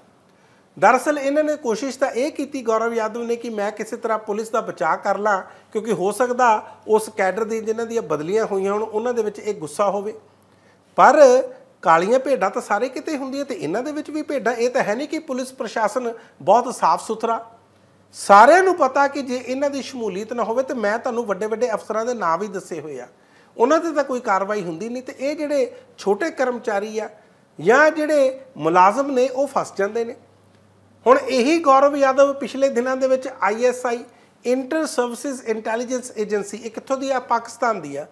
ਦਰਅਸਲ ਇਹਨਾਂ ਨੇ ਕੋਸ਼ਿਸ਼ ਤਾਂ ਇਹ ਕੀਤੀ ਗੌਰਵ ਯਾਦਵ ਨੇ ਕਿ ਮੈਂ ਕਿਸੇ ਤਰ੍ਹਾਂ ਪੁਲਿਸ ਦਾ ਬਚਾਅ ਕਰ ਲਾਂ ਕਿਉਂਕਿ ਹੋ ਸਕਦਾ ਉਸ ਕੈਡਰ ਦੇ ਜਿਨ੍ਹਾਂ ਦੀਆਂ ਬਦਲੀਆਂ ਹੋਈਆਂ ਹੋਣ ਉਹਨਾਂ ਦੇ ਵਿੱਚ ਇਹ ਗੁੱਸਾ ਹੋਵੇ ਪਰ ਕਾਲੀਆਂ ਭੇਡਾਂ ਤਾਂ ਸਾਰੇ ਕਿਤੇ ਹੁੰਦੀਆਂ ਤੇ ਇਹਨਾਂ ਦੇ ਵਿੱਚ ਵੀ ਭੇਡਾਂ ਇਹ ਤਾਂ ਹੈ ਨਹੀਂ ਕਿ ਪੁਲਿਸ ਪ੍ਰਸ਼ਾਸਨ ਬਹੁਤ ਸਾਫ਼ ਸੁਥਰਾ ਸਾਰਿਆਂ ਨੂੰ ਪਤਾ ਕਿ ਜੇ ਇਹਨਾਂ ਦੀ ਸ਼ਮੂਲੀਅਤ ਨਾ ਹੋਵੇ ਤੇ ਮੈਂ ਤੁਹਾਨੂੰ ਵੱਡੇ ਵੱਡੇ ਅਫਸਰਾਂ ਦੇ ਨਾਂ ਵੀ ਦੱਸੇ ਹੋਏ ਆ ਉਹਨਾਂ ਤੇ ਤਾਂ ਕੋਈ ਕਾਰਵਾਈ ਹੁੰਦੀ ਨਹੀਂ ਤੇ ਇਹ ਜਿਹੜੇ ਛੋਟੇ ਕਰਮਚਾਰੀ ਆ ਜਾਂ ਜਿਹੜੇ ਮੁਲਾਜ਼ਮ ਨੇ ਉਹ ਫਸ ਜਾਂਦੇ ਨੇ ਹੁਣ ਇਹੀ ਗੌਰਵ ਯਾਦਵ ਪਿਛਲੇ ਦਿਨਾਂ ਦੇ ਵਿੱਚ ISI inter services intelligence agency ਇਹ ਕਿੱਥੋਂ ਦੀ ਆ ਪਾਕਿਸਤਾਨ ਦੀ ਆ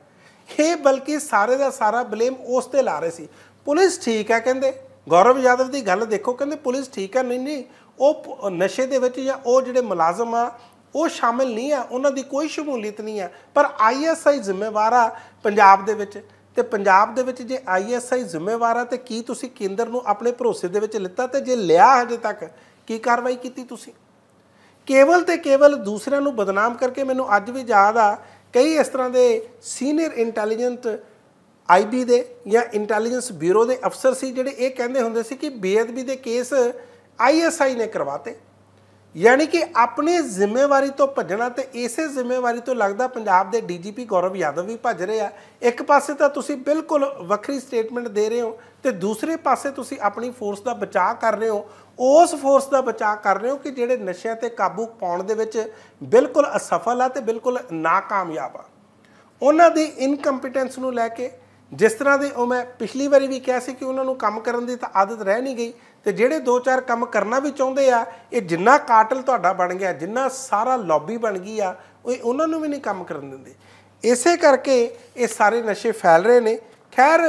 ਇਹ ਬਲਕਿ ਸਾਰੇ ਦਾ ਸਾਰਾ ਬਲੇਮ ਉਸ ਤੇ ਲਾ ਰਹੇ ਸੀ ਪੁਲਿਸ ਠੀਕ ਹੈ ਕਹਿੰਦੇ ਗੌਰਵ ਯਾਦਵ ਦੀ ਗੱਲ ਦੇਖੋ ਕਹਿੰਦੇ ਪੁਲਿਸ ਠੀਕ ਹੈ ਨਹੀਂ ਨਹੀਂ ਉਹ ਨਸ਼ੇ ਦੇ ਵਿੱਚ ਜਾਂ ਉਹ ਜਿਹੜੇ ਮੁਲਾਜ਼ਮ ਆ ਉਹ ਸ਼ਾਮਿਲ ਨਹੀਂ ਆ ਉਹਨਾਂ ਦੀ ਕੋਈ ਸ਼ਮੂਲੀਅਤ ਨਹੀਂ ਆ ਪਰ ਆਈਐਸਆਈ ਜ਼ਿੰਮੇਵਾਰ ਆ ਪੰਜਾਬ ਦੇ ਵਿੱਚ ਤੇ ਪੰਜਾਬ ਦੇ ਵਿੱਚ ਜੇ ਆਈਐਸਆਈ ਜ਼ਿੰਮੇਵਾਰ ਆ ਤੇ ਕੀ ਤੁਸੀਂ ਕੇਂਦਰ ਨੂੰ ਆਪਣੇ ਭਰੋਸੇ ਦੇ ਵਿੱਚ ਲਿੱਤਾ ਤੇ ਜੇ ਲਿਆ ਹਜੇ ਤੱਕ ਕੀ ਕਾਰਵਾਈ ਕੀਤੀ ਤੁਸੀਂ ਕੇਵਲ ਤੇ ਕੇਵਲ ਦੂਸਰਿਆਂ ਨੂੰ ਬਦਨਾਮ ਕਰਕੇ ਮੈਨੂੰ ਅੱਜ ਵੀ ਯਾਦ ਆ ਕਈ ਇਸ ਤਰ੍ਹਾਂ ਦੇ ਸੀਨੀਅਰ ਇੰਟੈਲੀਜੈਂਟ ਆਈਬੀ ਦੇ ਜਾਂ ਇੰਟੈਲੀਜੈਂਸ ਬਿਊਰੋ ਦੇ ਅਫਸਰ ਸੀ ਜਿਹੜੇ ਇਹ ਕਹਿੰਦੇ ਹੁੰਦੇ ਸੀ ਕਿ ਬੇਅਦਬੀ ਦੇ ਕੇਸ ਆਈਐਸਆਈ ਨੇ ਕਰਵਾਤੇ ਯਾਨੀ ਕਿ ਆਪਣੀ ਜ਼ਿੰਮੇਵਾਰੀ ਤੋਂ ਭੱਜਣਾ ਤੇ ਇਸੇ ਜ਼ਿੰਮੇਵਾਰੀ ਤੋਂ ਲੱਗਦਾ ਪੰਜਾਬ ਦੇ ਡੀਜੀਪੀ ਗੌਰਵ ਯਾਦਵ ਵੀ ਭੱਜ ਰਹੇ ਆ ਇੱਕ ਪਾਸੇ ਤਾਂ ਤੁਸੀਂ ਬਿਲਕੁਲ ਵੱਖਰੀ ਸਟੇਟਮੈਂਟ ਦੇ ਰਹੇ ਹੋ ਤੇ ਦੂਸਰੇ ਪਾਸੇ ਤੁਸੀਂ ਆਪਣੀ ਫੋਰਸ ਦਾ ਬਚਾਅ ਕਰ ਰਹੇ ਹੋ ਉਸ ਫੋਰਸ ਦਾ ਬਚਾਅ ਕਰ ਰਹੇ ਹੋ ਕਿ ਜਿਹੜੇ ਨਸ਼ਿਆਂ ਤੇ ਕਾਬੂ ਪਾਉਣ ਦੇ ਵਿੱਚ ਬਿਲਕੁਲ ਅਸਫਲ ਆ ਤੇ ਬਿਲਕੁਲ ਨਾਕਾਮਯਾਬ ਆ ਉਹਨਾਂ ਦੀ ਇਨਕੰਪੀਟੈਂਸ ਨੂੰ ਲੈ ਕੇ ਜਿਸ ਤਰ੍ਹਾਂ ਦੇ ਉਹ ਮੈਂ ਪਿਛਲੀ ਵਾਰੀ ਵੀ ਕਿਹਾ ਸੀ ਕਿ ਉਹਨਾਂ ਨੂੰ ਕੰਮ ਕਰਨ ਦੀ ਤਾਂ ਆਦਤ ਰਹਿ ਨਹੀਂ ਗਈ ਤੇ ਜਿਹੜੇ ਦੋ ਚਾਰ ਕੰਮ ਕਰਨਾ ਵੀ ਚਾਹੁੰਦੇ ਆ ਇਹ ਜਿੰਨਾ ਕਾਟਲ ਤੁਹਾਡਾ ਬਣ ਗਿਆ ਜਿੰਨਾ ਸਾਰਾ ਲੌਬੀ ਬਣ ਗਈ ਆ ਉਹ ਉਹਨਾਂ ਨੂੰ ਵੀ ਨਹੀਂ ਕੰਮ ਕਰਨ ਦਿੰਦੇ ਇਸੇ ਕਰਕੇ ਇਹ ਸਾਰੇ ਨਸ਼ੇ ਫੈਲ ਰਹੇ ਨੇ ਖੈਰ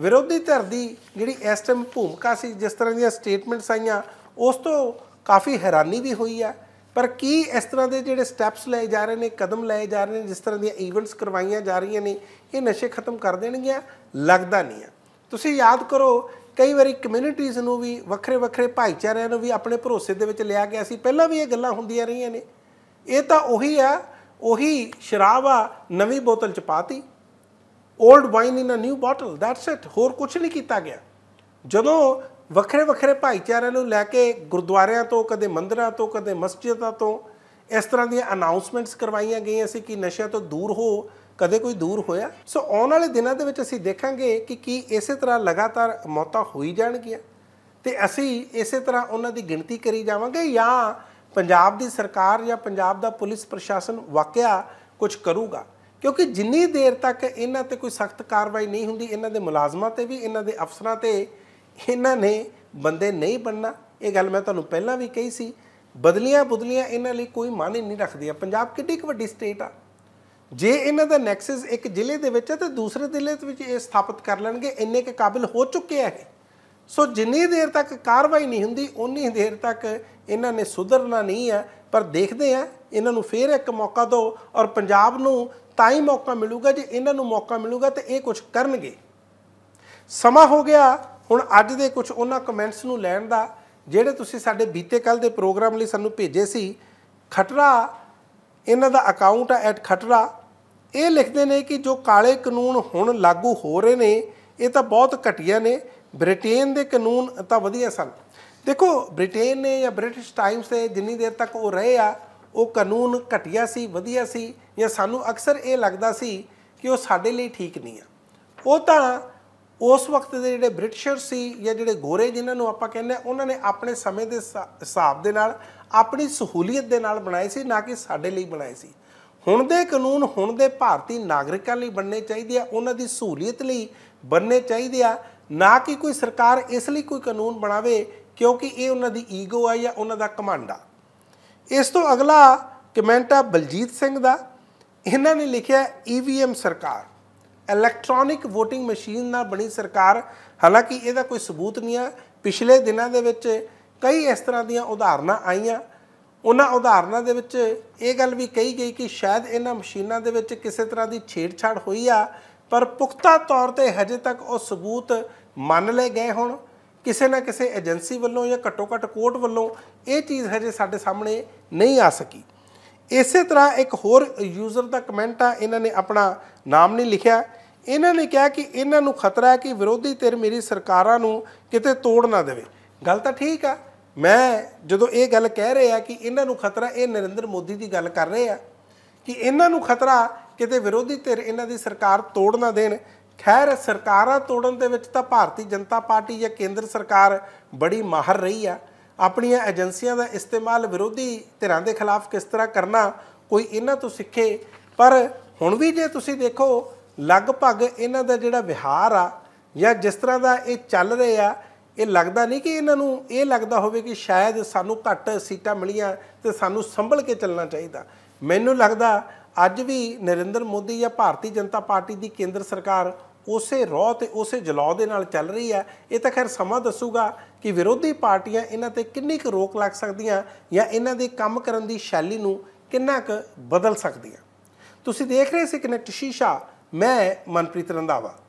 ਵਿਰੋਧੀ ਧਿਰ ਦੀ ਜਿਹੜੀ ਇਸ ਟਾਈਮ ਭੂਮਿਕਾ ਸੀ ਜਿਸ ਤਰ੍ਹਾਂ ਦੀਆਂ ਸਟੇਟਮੈਂਟਸ ਆਈਆਂ ਉਸ ਤੋਂ ਕਾਫੀ ਹੈਰਾਨੀ ਵੀ ਹੋਈ ਆ ਪਰ ਕੀ ਇਸ ਤਰ੍ਹਾਂ ਦੇ ਜਿਹੜੇ ਸਟੈਪਸ ਲਏ ਜਾ ਰਹੇ ਨੇ ਕਦਮ ਲਏ ਜਾ ਰਹੇ ਨੇ ਜਿਸ ਤਰ੍ਹਾਂ ਦੀਆਂ ਇਵੈਂਟਸ ਕਰਵਾਈਆਂ ਜਾ ਰਹੀਆਂ ਨੇ ਇਹ ਨਸ਼ੇ ਖਤਮ ਕਰ ਦੇਣਗੇ ਲੱਗਦਾ ਨਹੀਂ ਆ ਤੁਸੀਂ ਯਾਦ ਕਰੋ ਕਈ ਵਾਰੀ ਕਮਿਊਨਿਟੀਆਂ ਨੂੰ ਵੀ ਵੱਖਰੇ ਵੱਖਰੇ ਭਾਈਚਾਰਿਆਂ ਨੂੰ ਵੀ ਆਪਣੇ ਭਰੋਸੇ ਦੇ ਵਿੱਚ ਲਿਆ ਕੇ ਅਸੀਂ ਪਹਿਲਾਂ ਵੀ ਇਹ ਗੱਲਾਂ ਹੁੰਦੀਆਂ ਰਹੀਆਂ ਨੇ ਇਹ ਤਾਂ ਉਹੀ ਆ ਉਹੀ ਸ਼ਰਾਬ ਆ ਨਵੀਂ ਬੋਤਲ ਚ ਪਾਤੀ old wine in a new bottle that's it ਹੋਰ ਕੁਝ ਨਹੀਂ ਕੀਤਾ ਗਿਆ ਜਦੋਂ ਵੱਖਰੇ ਵੱਖਰੇ ਭਾਈਚਾਰਿਆਂ ਨੂੰ ਲੈ ਕੇ ਗੁਰਦੁਆਰਿਆਂ ਤੋਂ ਕਦੇ ਮੰਦਰਾਂ ਤੋਂ ਕਦੇ ਮਸਜਿਦਾਂ ਤੋਂ ਇਸ ਤਰ੍ਹਾਂ ਦੀਆਂ ਅਨਾਉਂਸਮੈਂਟਸ ਕਰਵਾਈਆਂ ਗਈਆਂ ਸੀ ਕਿ ਨਸ਼ਿਆਂ ਤੋਂ ਦੂਰ ਹੋ ਕਦੇ ਕੋਈ ਦੂਰ ਹੋਇਆ ਸੋ ਆਉਣ ਵਾਲੇ ਦਿਨਾਂ ਦੇ ਵਿੱਚ ਅਸੀਂ ਦੇਖਾਂਗੇ ਕਿ ਕੀ ਇਸੇ ਤਰ੍ਹਾਂ ਲਗਾਤਾਰ ਮੌਤਾਂ ਹੋਈ ਜਾਣਗੀਆਂ ਤੇ ਅਸੀਂ ਇਸੇ ਤਰ੍ਹਾਂ ਉਹਨਾਂ ਦੀ ਗਿਣਤੀ ਕਰੀ ਜਾਵਾਂਗੇ ਜਾਂ ਪੰਜਾਬ ਦੀ ਸਰਕਾਰ ਜਾਂ ਪੰਜਾਬ ਦਾ ਪੁਲਿਸ ਪ੍ਰਸ਼ਾਸਨ ਵਾਕਿਆ ਕੁਝ ਕਰੂਗਾ ਕਿਉਂਕਿ ਜਿੰਨੀ ਦੇਰ ਤੱਕ ਇਹਨਾਂ ਤੇ ਕੋਈ ਸਖਤ ਕਾਰਵਾਈ ਨਹੀਂ ਹੁੰਦੀ ਇਹਨਾਂ ਦੇ ਮੁਲਾਜ਼ਮਾਂ ਤੇ ਵੀ ਇਹਨਾਂ ਦੇ ਅਫਸਰਾਂ ਤੇ ਇਹਨਾਂ ਨੇ ਬੰਦੇ ਨਹੀਂ ਬਣਨਾ ਇਹ ਗੱਲ ਮੈਂ ਤੁਹਾਨੂੰ ਪਹਿਲਾਂ ਵੀ ਕਹੀ ਸੀ ਬਦਲੀਆਂ ਬੁਦਲੀਆਂ ਇਹਨਾਂ ਲਈ ਕੋਈ ਮਾਨੇ ਨਹੀਂ ਰੱਖਦੀਆਂ ਪੰਜਾਬ ਕਿੱਡੀ ਵੱਡੀ ਸਟੇਟ ਆ ਜੇ ਇਹਨਾਂ ਦਾ ਨੈਕਸਸ ਇੱਕ ਜ਼ਿਲ੍ਹੇ ਦੇ ਵਿੱਚ ਹੈ ਤੇ ਦੂਸਰੇ ਜ਼ਿਲ੍ਹੇ ਦੇ ਵਿੱਚ ਇਹ ਸਥਾਪਿਤ ਕਰ ਲੈਣਗੇ ਇੰਨੇ ਕੇ ਕਾਬਿਲ ਹੋ ਚੁੱਕੇ ਆ ਇਹ ਸੋ ਜਿੰਨੀ ਦੇਰ ਤੱਕ ਕਾਰਵਾਈ ਨਹੀਂ ਹੁੰਦੀ ਉਨੀ ਦੇਰ ਤੱਕ ਇਹਨਾਂ ਨੇ ਸੁਧਰਨਾ ਨਹੀਂ ਹੈ ਪਰ ਦੇਖਦੇ ਆ ਇਹਨਾਂ ਨੂੰ ਫੇਰ ਇੱਕ ਮੌਕਾ ਦਿਓ ਔਰ ਪੰਜਾਬ ਨੂੰ ਤਾਂ ਹੀ ਮੌਕਾ ਮਿਲੂਗਾ ਜੇ ਇਹਨਾਂ ਨੂੰ ਮੌਕਾ ਮਿਲੂਗਾ ਤੇ ਇਹ ਕੁਝ ਕਰਨਗੇ ਸਮਾਂ ਹੋ ਗਿਆ ਹੁਣ ਅੱਜ ਦੇ ਕੁਝ ਉਹਨਾਂ ਕਮੈਂਟਸ ਨੂੰ ਲੈਣ ਦਾ ਜਿਹੜੇ ਤੁਸੀਂ ਸਾਡੇ ਬੀਤੇ ਕੱਲ ਦੇ ਪ੍ਰੋਗਰਾਮ ਲਈ ਸਾਨੂੰ ਭੇਜੇ ਸੀ ਖਟਰਾ ਇਹਨਾਂ ਦਾ ਅਕਾਊਂਟ ਹੈ ਐਟ ਖਟੜਾ ਇਹ ਲਿਖਦੇ ਨੇ ਕਿ ਜੋ ਕਾਲੇ ਕਾਨੂੰਨ ਹੁਣ ਲਾਗੂ ਹੋ ਰਹੇ ਨੇ ਇਹ ਤਾਂ ਬਹੁਤ ਘਟੀਆ ਨੇ ਬ੍ਰਿਟੇਨ ਦੇ ਕਾਨੂੰਨ ਤਾਂ ਵਧੀਆ ਸਨ ਦੇਖੋ ਬ੍ਰਿਟੇਨ ਨੇ ਜਾਂ ਬ੍ਰਿਟਿਸ਼ ਟਾਈਮਸ ਤੇ ਜਿੰਨੀ ਦੇਰ ਤੱਕ ਉਹ ਰਹੇ ਆ ਉਹ ਕਾਨੂੰਨ ਘਟੀਆ ਸੀ ਵਧੀਆ ਸੀ ਜਾਂ ਸਾਨੂੰ ਅਕਸਰ ਇਹ ਲੱਗਦਾ ਸੀ ਕਿ ਉਹ ਸਾਡੇ ਲਈ ਠੀਕ ਨਹੀਂ ਆ ਉਹ ਤਾਂ ਉਸ ਵਕਤ ਦੇ ਜਿਹੜੇ ਬ੍ਰਿਟਿਸ਼ਰ ਸੀ ਜਾਂ ਜਿਹੜੇ ਗੋਰੇ ਜਿਨ੍ਹਾਂ ਨੂੰ ਆਪਾਂ ਕਹਿੰਦੇ ਆ ਉਹਨਾਂ ਨੇ ਆਪਣੇ ਸਮੇਂ ਦੇ ਹਿਸਾਬ ਦੇ ਨਾਲ ਆਪਣੀ ਸਹੂਲੀਅਤ ਦੇ ਨਾਲ ਬਣਾਏ ਸੀ ਨਾ ਕਿ ਸਾਡੇ ਲਈ ਬਣਾਏ ਸੀ ਹੁਣ ਦੇ ਕਾਨੂੰਨ ਹੁਣ ਦੇ ਭਾਰਤੀ ਨਾਗਰਿਕਾਂ ਲਈ ਬਣਨੇ ਚਾਹੀਦੇ ਆ ਉਹਨਾਂ ਦੀ ਸਹੂਲੀਅਤ ਲਈ ਬਣਨੇ ਚਾਹੀਦੇ ਆ ਨਾ ਕਿ ਕੋਈ ਸਰਕਾਰ ਇਸ ਲਈ ਕੋਈ ਕਾਨੂੰਨ ਬਣਾਵੇ ਕਿਉਂਕਿ ਇਹ ਉਹਨਾਂ ਦੀ ਈਗੋ ਆ ਜਾਂ ਉਹਨਾਂ ਦਾ ਕਮਾਂਡ ਆ ਇਸ ਤੋਂ ਅਗਲਾ ਕਮੈਂਟ ਆ ਬਲਜੀਤ ਸਿੰਘ ਦਾ ਇਹਨਾਂ ਨੇ ਲਿਖਿਆ ਈਵੀਐਮ ਸਰਕਾਰ ਇਲੈਕਟ੍ਰੋਨਿਕ VOTING ਮਸ਼ੀਨ ਨਾਲ ਬਣੀ ਸਰਕਾਰ ਹਾਲਾਂਕਿ ਇਹਦਾ ਕੋਈ ਸਬੂਤ ਨਹੀਂ ਆ ਪਿਛਲੇ ਦਿਨਾਂ ਦੇ ਵਿੱਚ ਕਈ ਇਸ ਤਰ੍ਹਾਂ ਦੀਆਂ ਉਦਾਹਰਨਾਂ ਆਈਆਂ ਉਹਨਾਂ ਉਦਾਹਰਨਾਂ ਦੇ ਵਿੱਚ ਇਹ ਗੱਲ ਵੀ ਕਹੀ ਗਈ ਕਿ ਸ਼ਾਇਦ ਇਹਨਾਂ ਮਸ਼ੀਨਾਂ ਦੇ ਵਿੱਚ ਕਿਸੇ ਤਰ੍ਹਾਂ ਦੀ ਛੇੜਛਾੜ ਹੋਈ ਆ ਪਰ ਪੁਖਤਾ ਤੌਰ ਤੇ ਹਜੇ ਤੱਕ ਉਹ ਸਬੂਤ ਮੰਨ ਲਏ ਗਏ ਹੁਣ ਕਿਸੇ ਨਾ ਕਿਸੇ ਏਜੰਸੀ ਵੱਲੋਂ ਜਾਂ ਘੱਟੋ ਘੱਟ ਕੋਰਟ ਵੱਲੋਂ ਇਹ ਚੀਜ਼ ਹਜੇ ਸਾਡੇ ਸਾਹਮਣੇ ਨਹੀਂ ਆ ਸਕੀ ਇਸੇ ਤਰ੍ਹਾਂ ਇੱਕ ਹੋਰ ਯੂਜ਼ਰ ਦਾ ਕਮੈਂਟ ਆ ਇਹਨਾਂ ਨੇ ਆਪਣਾ ਨਾਮ ਨਹੀਂ ਲਿਖਿਆ ਇਹਨਾਂ ਨੇ ਕਿਹਾ ਕਿ ਇਹਨਾਂ ਨੂੰ ਖਤਰਾ ਹੈ ਕਿ ਵਿਰੋਧੀ ਧਿਰ ਮੇਰੀ ਸਰਕਾਰਾਂ ਨੂੰ ਕਿਤੇ ਤੋੜ ਨਾ ਦੇਵੇ ਗੱਲ ਤਾਂ ਠੀਕ ਆ ਮੈਂ ਜਦੋਂ ਇਹ ਗੱਲ ਕਹਿ ਰਹੇ ਆ ਕਿ ਇਹਨਾਂ ਨੂੰ ਖਤਰਾ ਇਹ ਨਰਿੰਦਰ ਮੋਦੀ ਦੀ ਗੱਲ ਕਰ ਰਹੇ ਆ ਕਿ ਇਹਨਾਂ ਨੂੰ ਖਤਰਾ ਕਿਤੇ ਵਿਰੋਧੀ ਧਿਰ ਇਹਨਾਂ ਦੀ ਸਰਕਾਰ ਤੋੜ ਨਾ ਦੇਣ ਖੈਰ ਸਰਕਾਰਾਂ ਤੋੜਨ ਦੇ ਵਿੱਚ ਤਾਂ ਭਾਰਤੀ ਜਨਤਾ ਪਾਰਟੀ ਜਾਂ ਕੇਂਦਰ ਸਰਕਾਰ ਬੜੀ ਮਾਹਰ ਰਹੀ ਆ ਆਪਣੀਆਂ ਏਜੰਸੀਆਂ ਦਾ ਇਸਤੇਮਾਲ ਵਿਰੋਧੀ ਧਿਰਾਂ ਦੇ ਖਿਲਾਫ ਕਿਸ ਤਰ੍ਹਾਂ ਕਰਨਾ ਕੋਈ ਇਹਨਾਂ ਤੋਂ ਸਿੱਖੇ ਪਰ ਹੁਣ ਵੀ ਜੇ ਤੁਸੀਂ ਦੇਖੋ ਲਗਭਗ ਇਹਨਾਂ ਦਾ ਜਿਹੜਾ ਵਿਹਾਰ ਆ ਜਾਂ ਜਿਸ ਤਰ੍ਹਾਂ ਦਾ ਇਹ ਚੱਲ ਰਹੇ ਆ ਇਹ ਲੱਗਦਾ ਨਹੀਂ ਕਿ ਇਹਨਾਂ ਨੂੰ ਇਹ ਲੱਗਦਾ ਹੋਵੇ ਕਿ ਸ਼ਾਇਦ ਸਾਨੂੰ ਘੱਟ ਸੀਟਾਂ ਮਿਲੀਆਂ ਤੇ ਸਾਨੂੰ ਸੰਭਲ ਕੇ ਚੱਲਣਾ ਚਾਹੀਦਾ ਮੈਨੂੰ ਲੱਗਦਾ ਅੱਜ ਵੀ ਨਰਿੰਦਰ ਮੋਦੀ ਜਾਂ ਭਾਰਤੀ ਜਨਤਾ ਪਾਰਟੀ ਦੀ ਕੇਂਦਰ ਸਰਕਾਰ ਉਸੇ ਰੋਹ ਤੇ ਉਸੇ ਜਲੌ ਦੇ ਨਾਲ ਚੱਲ ਰਹੀ ਹੈ ਇਹ ਤਾਂ ਖੈਰ ਸਮਾਂ ਦੱਸੂਗਾ ਕਿ ਵਿਰੋਧੀ ਪਾਰਟੀਆਂ ਇਹਨਾਂ ਤੇ ਕਿੰਨੀ ਕੁ ਰੋਕ ਲੱਗ ਸਕਦੀਆਂ ਜਾਂ ਇਹਨਾਂ ਦੇ ਕੰਮ ਕਰਨ ਦੀ ਸ਼ੈਲੀ ਨੂੰ ਕਿੰਨਾ ਕੁ ਬਦਲ ਸਕਦੀਆਂ ਤੁਸੀਂ ਦੇਖ ਰਹੇ ਸੀ ਕਨੈਕਟ ਸ਼ੀਸ਼ਾ ਮੈਂ ਮਨਪ੍ਰੀਤ ਰੰਦਾਵਾ